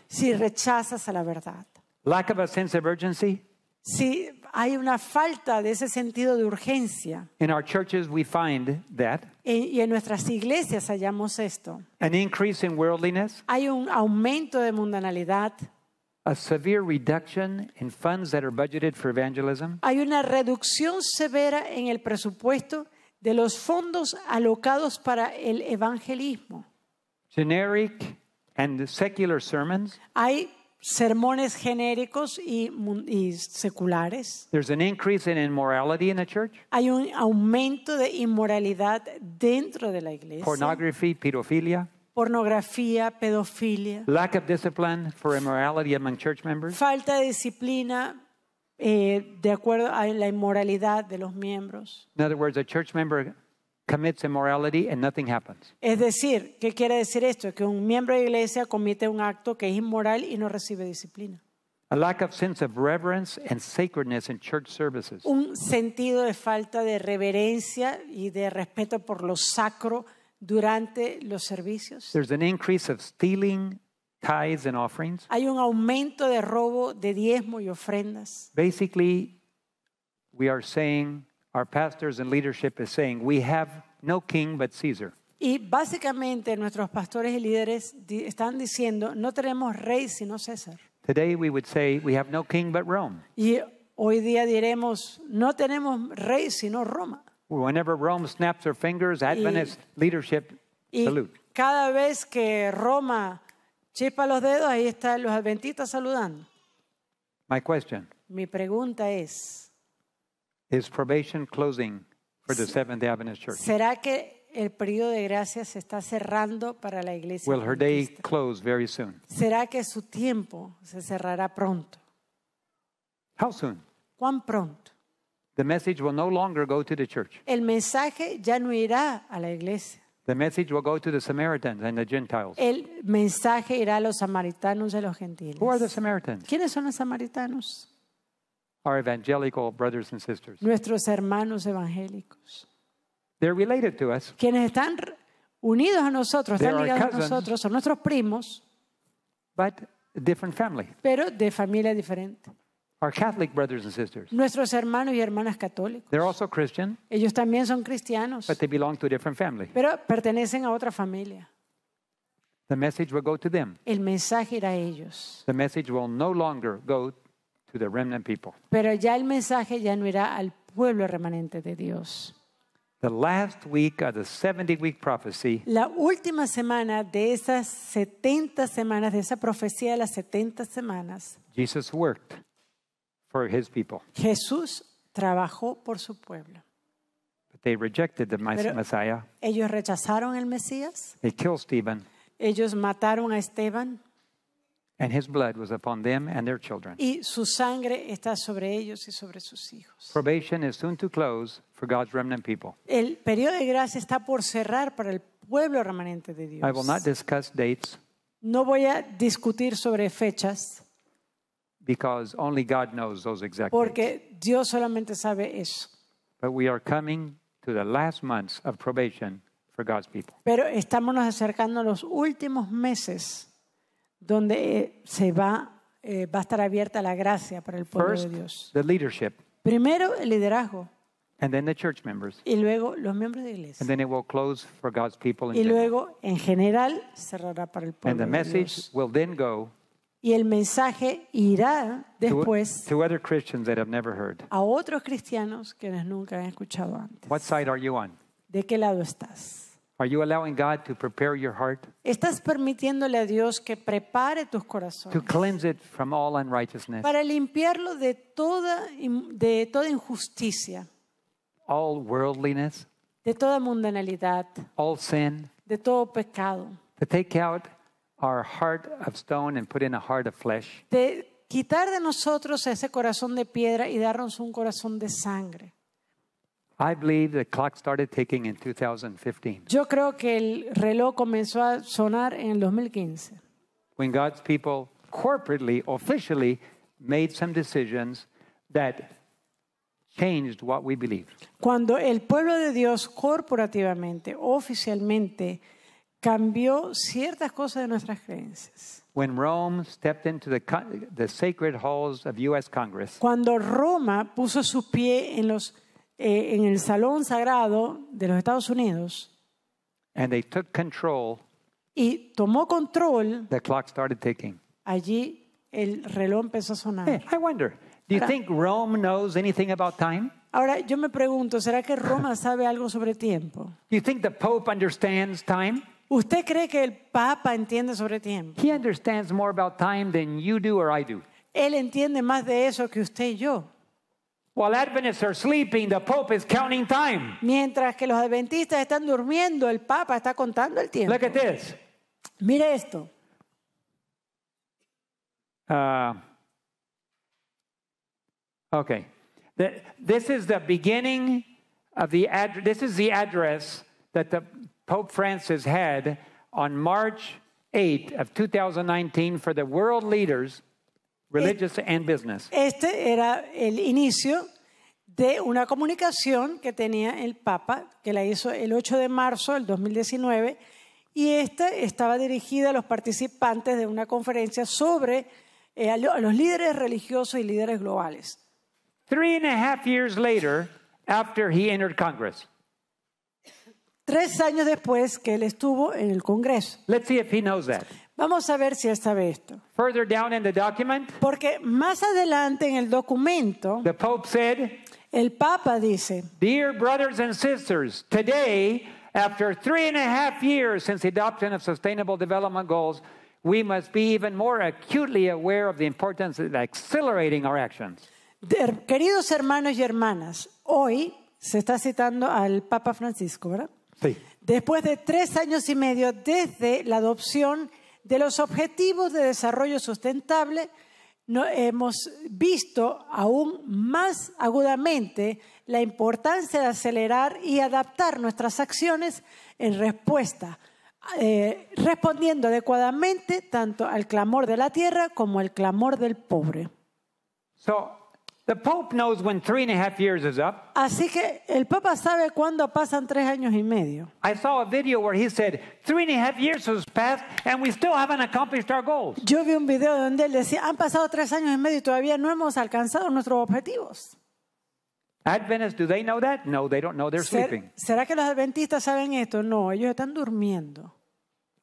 Speaker 2: si rechazas a la verdad?
Speaker 1: Lack of a sense of urgency?
Speaker 2: Si hay una falta de ese sentido de urgencia. Y en nuestras iglesias hallamos esto.
Speaker 1: An increase in worldliness?
Speaker 2: Hay un aumento de mundanalidad.
Speaker 1: A severe reduction in funds that are budgeted for evangelism.
Speaker 2: Hay una reducción severa en el presupuesto de los fondos alocados para el evangelismo.
Speaker 1: Generic and secular sermons.
Speaker 2: Hay sermones genéricos y, y seculares.
Speaker 1: There's an increase in immorality
Speaker 2: in the church. Hay un aumento de inmoralidad dentro de la iglesia.
Speaker 1: Pornography, pedophilia.
Speaker 2: pornografía, pedofilia.
Speaker 1: Lack of discipline for immorality among church members.
Speaker 2: Falta de disciplina eh, de acuerdo a la inmoralidad de los miembros.
Speaker 1: In other words, a church member commits and nothing happens.
Speaker 2: Es decir, ¿qué quiere decir esto? Que un miembro de la iglesia comete un acto que es inmoral y no recibe disciplina.
Speaker 1: A lack of sense of reverence and sacredness church services.
Speaker 2: Un sentido de falta de reverencia y de respeto por lo sacro durante los servicios. Hay un aumento de robo de diezmos y ofrendas.
Speaker 1: Basically, we are saying our pastors and leadership is saying, we have no king but Caesar.
Speaker 2: Y básicamente nuestros pastores y líderes están diciendo, no tenemos rey sino César.
Speaker 1: Today we would say we have no king but Rome.
Speaker 2: Y hoy día diremos, no tenemos rey sino Roma.
Speaker 1: Whenever Rome snaps her fingers, Adventist y, leadership y salute.
Speaker 2: Cada vez que Roma chispa los dedos, ahí están los adventistas saludando.
Speaker 1: My question.
Speaker 2: Mi pregunta es
Speaker 1: Is probation closing for the Seventh Day Adventist Church. ¿Será
Speaker 2: que el periodo de gracia se está cerrando para la iglesia? Will her
Speaker 1: day close very soon?
Speaker 2: ¿Será que su tiempo se cerrará pronto? How soon? ¿Cuán pronto?
Speaker 1: The message will no longer go to the church.
Speaker 2: El mensaje ya no irá a la iglesia.
Speaker 1: The message will go to the Samaritans and the Gentiles.
Speaker 2: El mensaje irá a los samaritanos y a los gentiles. Who are the Samaritans? ¿Quiénes son los samaritanos?
Speaker 1: our evangelical brothers and sisters.
Speaker 2: Nuestros hermanos evangélicos.
Speaker 1: They're related to us.
Speaker 2: Quienes están unidos a nosotros, están ligados cousins, a nosotros, son nuestros primos.
Speaker 1: But different family.
Speaker 2: Pero de familia diferente.
Speaker 1: Our Catholic brothers and sisters.
Speaker 2: Nuestros hermanos y hermanas católicos.
Speaker 1: They're also Christian,
Speaker 2: Ellos también son cristianos. But
Speaker 1: they belong to a different family.
Speaker 2: Pero pertenecen a otra familia.
Speaker 1: The message will go to them.
Speaker 2: El mensaje irá a ellos.
Speaker 1: The message will no longer go the remnant people.
Speaker 2: Pero ya el mensaje ya no irá al pueblo remanente de Dios.
Speaker 1: The last week of the 70 week prophecy
Speaker 2: La última semana de esas 70 semanas, de esa profecía de las 70 semanas,
Speaker 1: Jesus worked for his people.
Speaker 2: Jesús trabajó por su pueblo.
Speaker 1: But they rejected the Messiah.
Speaker 2: Ellos rechazaron el Mesías.
Speaker 1: killed Stephen.
Speaker 2: Ellos mataron a Esteban.
Speaker 1: And his blood was upon them and their children. Y
Speaker 2: su sangre está sobre ellos y sobre sus hijos.
Speaker 1: Probation is soon to close for God's remnant people.
Speaker 2: El periodo de gracia está por cerrar para el pueblo remanente de Dios. I will not
Speaker 1: discuss dates.
Speaker 2: No voy a discutir sobre fechas.
Speaker 1: Because only God knows those exact Porque
Speaker 2: dates. Dios solamente sabe eso.
Speaker 1: But we are coming to the last months of probation for God's people.
Speaker 2: Pero estamos acercando los últimos meses donde eh, se va, eh, va a estar abierta la gracia para el pueblo de Dios. Primero el liderazgo y luego los miembros de la
Speaker 1: iglesia. Y
Speaker 2: luego en general cerrará para el pueblo de Dios. Y el mensaje irá después a otros cristianos que nunca han escuchado antes. ¿De qué lado estás? ¿Estás permitiéndole a Dios que prepare tus corazones para limpiarlo de toda, de toda injusticia,
Speaker 1: all worldliness,
Speaker 2: de toda mundanalidad,
Speaker 1: all sin,
Speaker 2: de todo pecado?
Speaker 1: to take out our heart of stone and put in a heart of flesh,
Speaker 2: De quitar de nosotros ese corazón de piedra y darnos un corazón de sangre.
Speaker 1: I believe the clock started ticking in 2015.
Speaker 2: Yo creo que el reloj comenzó a sonar en el 2015.
Speaker 1: When God's people corporately, officially made some decisions that changed what we believed.
Speaker 2: Cuando el pueblo de Dios corporativamente, oficialmente cambió ciertas cosas de nuestras creencias.
Speaker 1: When Rome stepped into the, the sacred halls of US Congress.
Speaker 2: Cuando Roma puso su pie en los eh, en el Salón Sagrado de los Estados Unidos.
Speaker 1: And they took control.
Speaker 2: Y tomó control.
Speaker 1: The clock started ticking.
Speaker 2: Allí el reloj empezó a sonar. Hey, I wonder,
Speaker 1: do you Ahora, think Rome knows anything about time?
Speaker 2: Ahora yo me pregunto, ¿será que Roma sabe algo sobre tiempo? Do you think the Pope understands time? ¿Usted cree que el Papa entiende sobre tiempo? He understands more about time than you do or I do. Él entiende más de eso que usted y yo. While Adventists are sleeping, the
Speaker 1: Pope is counting
Speaker 2: time. Mientras que los adventistas están durmiendo, el Papa está contando el tiempo. Look at this. Mire esto.
Speaker 1: Uh, okay. The, this is the beginning of the ad, this is the address that the Pope Francis had on March 8 of 2019 for the world leaders business.
Speaker 2: Este era el inicio de una comunicación que tenía el Papa, que la hizo el 8 de marzo del 2019, y esta estaba dirigida a los participantes de una conferencia sobre eh, a los líderes religiosos y líderes globales.
Speaker 1: Three and a half years later, after he entered Congress.
Speaker 2: Tres años después que él estuvo en el Congreso. Let's see if he knows that. Vamos a ver si vez esto. Further down in the document, Porque más adelante en el documento, the Pope said, el Papa dice,
Speaker 1: Dear brothers and sisters, today, after three and a half years since the adoption of Sustainable Development Goals, we must be even more acutely aware of the importance of accelerating our actions.
Speaker 2: Queridos hermanos y hermanas, hoy se está citando al Papa Francisco, ¿verdad? Sí. Después de tres años y medio desde la adopción de los Objetivos de Desarrollo Sustentable, no, hemos visto aún más agudamente la importancia de acelerar y adaptar nuestras acciones en respuesta, eh, respondiendo adecuadamente tanto al clamor de la tierra como al clamor del pobre.
Speaker 1: The Pope knows when three and a half years is up.
Speaker 2: Así que el Papa sabe cuándo pasan tres años y medio. I saw a video where he said three and a half years has passed and we still haven't accomplished our goals. Yo vi un video donde él decía han pasado tres años y medio y todavía no hemos alcanzado nuestros objetivos.
Speaker 1: Adventists, do they know that? No, they don't know. They're sleeping.
Speaker 2: ¿Será que los adventistas saben esto? No, ellos están durmiendo.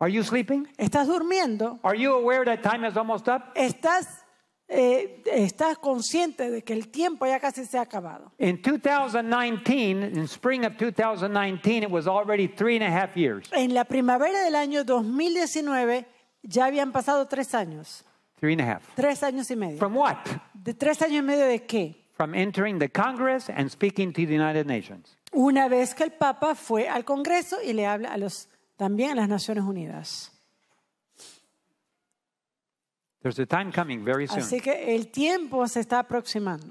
Speaker 2: Are you sleeping? ¿Estás durmiendo? Are you aware that time is almost up? ¿Estás eh, estás consciente de que el tiempo ya casi se ha acabado.
Speaker 1: En 2019, in spring of 2019, it was already three and a half years.
Speaker 2: En la primavera del año 2019 ya habían pasado tres años. Three and a half. Tres años y medio. From what? De tres años y medio de qué?
Speaker 1: From entering the Congress and speaking to the United Nations.
Speaker 2: Una vez que el Papa fue al Congreso y le habla a los también a las Naciones Unidas.
Speaker 1: There's a time coming very soon. Así
Speaker 2: que el tiempo se está aproximando.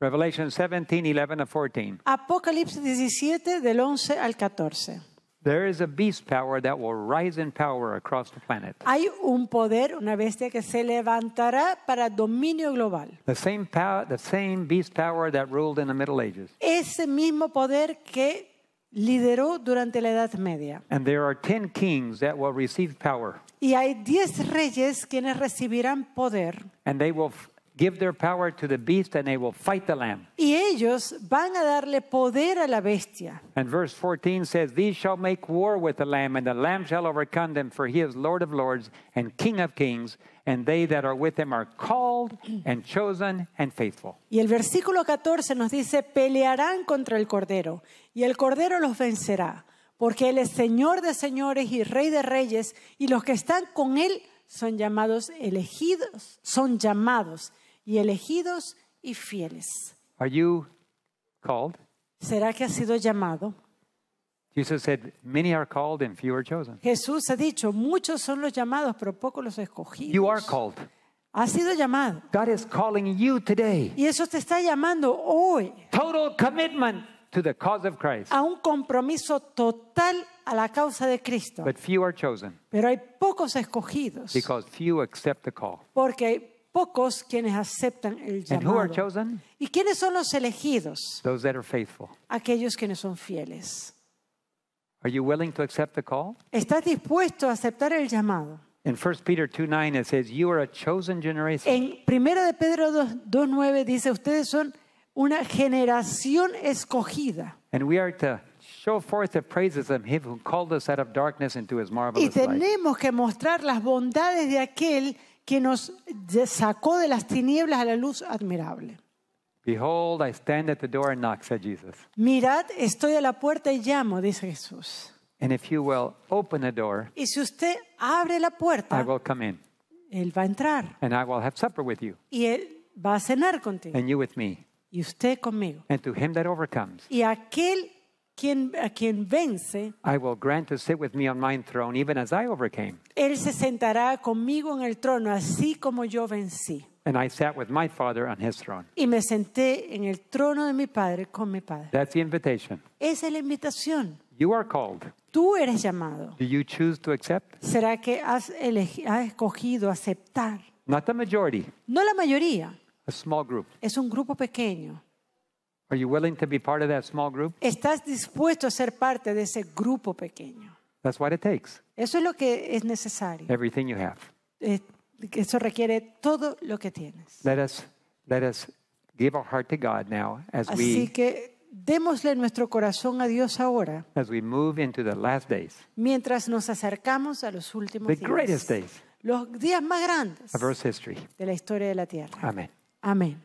Speaker 1: Revelation 17, 11 and 14.
Speaker 2: Apocalipsis 17 del 11 al 14.
Speaker 1: There is a beast power that will rise in power across the planet.
Speaker 2: Hay un poder, una bestia que se levantará para dominio global.
Speaker 1: The same power, the same beast power that ruled in the Middle Ages.
Speaker 2: Ese mismo poder que lideró durante la Edad Media.
Speaker 1: And there are 10 kings that will receive power.
Speaker 2: Y hay reyes quienes recibirán poder.
Speaker 1: And they will give their power to the beast and they will fight the lamb.
Speaker 2: Y ellos van a darle poder a la bestia.
Speaker 1: And verse 14 says, These shall make war with the lamb, and the lamb shall overcome them, for he is Lord of lords and King of kings, and they that are with him are called and chosen and faithful.
Speaker 2: Y el versículo 14 nos dice, Pelearán contra el cordero, y el Cordero los vencerá, porque Él es Señor de señores y Rey de reyes, y los que están con Él son llamados elegidos, son llamados y elegidos y fieles. ¿Será que has sido llamado? Jesús ha dicho, muchos son los llamados, pero pocos los escogidos. You Has sido llamado. God Y eso te está llamando hoy. Total commitment
Speaker 1: to the cause of Christ.
Speaker 2: a un compromiso total a la causa de Cristo. But few are chosen Pero hay pocos escogidos
Speaker 1: because few accept the call.
Speaker 2: porque hay pocos quienes aceptan el And who are chosen? ¿Y quiénes son los elegidos?
Speaker 1: Those that are faithful.
Speaker 2: Aquellos quienes son fieles.
Speaker 1: Are you willing to accept the call?
Speaker 2: ¿Estás dispuesto a aceptar el llamado?
Speaker 1: In 1 Peter 2:9 it says, You are a chosen generation. En
Speaker 2: 1 de Pedro 2.9 dice, ustedes son una generación escogida.
Speaker 1: And we are to show forth the praises of him who called us out of darkness into his marvelous Y
Speaker 2: tenemos que mostrar las bondades de aquel que nos sacó de las tinieblas a la luz admirable.
Speaker 1: Behold, I stand at the door and knock, said Jesus.
Speaker 2: Mirad, estoy a la puerta y llamo, dice Jesús.
Speaker 1: And if you will open the door,
Speaker 2: y si usted abre la puerta, I will come in. Él va a entrar.
Speaker 1: And I will have supper with you.
Speaker 2: Y él va a cenar contigo.
Speaker 1: And you with me
Speaker 2: y usted conmigo.
Speaker 1: And to him that overcomes,
Speaker 2: Y aquel quien, a quien vence,
Speaker 1: I will grant to sit with me on my throne, even as I overcame.
Speaker 2: él se sentará conmigo en el trono, así como yo vencí.
Speaker 1: And I sat with my Father on his throne.
Speaker 2: Y me senté en el trono de mi Padre con mi Padre.
Speaker 1: That's the invitation.
Speaker 2: Esa es la invitación.
Speaker 1: You are called.
Speaker 2: Tú eres llamado.
Speaker 1: Do you choose to accept?
Speaker 2: ¿Será que has, elegido, has escogido aceptar?
Speaker 1: Not the majority,
Speaker 2: No la mayoría,
Speaker 1: es
Speaker 2: un grupo pequeño. ¿Estás dispuesto a ser parte de ese grupo pequeño?
Speaker 1: Eso
Speaker 2: es lo que es necesario. Eh, eso requiere todo lo que tienes. Así que démosle nuestro corazón a Dios ahora. Mientras nos acercamos a los últimos días. los días más grandes de la historia de la tierra. Amén. Amén.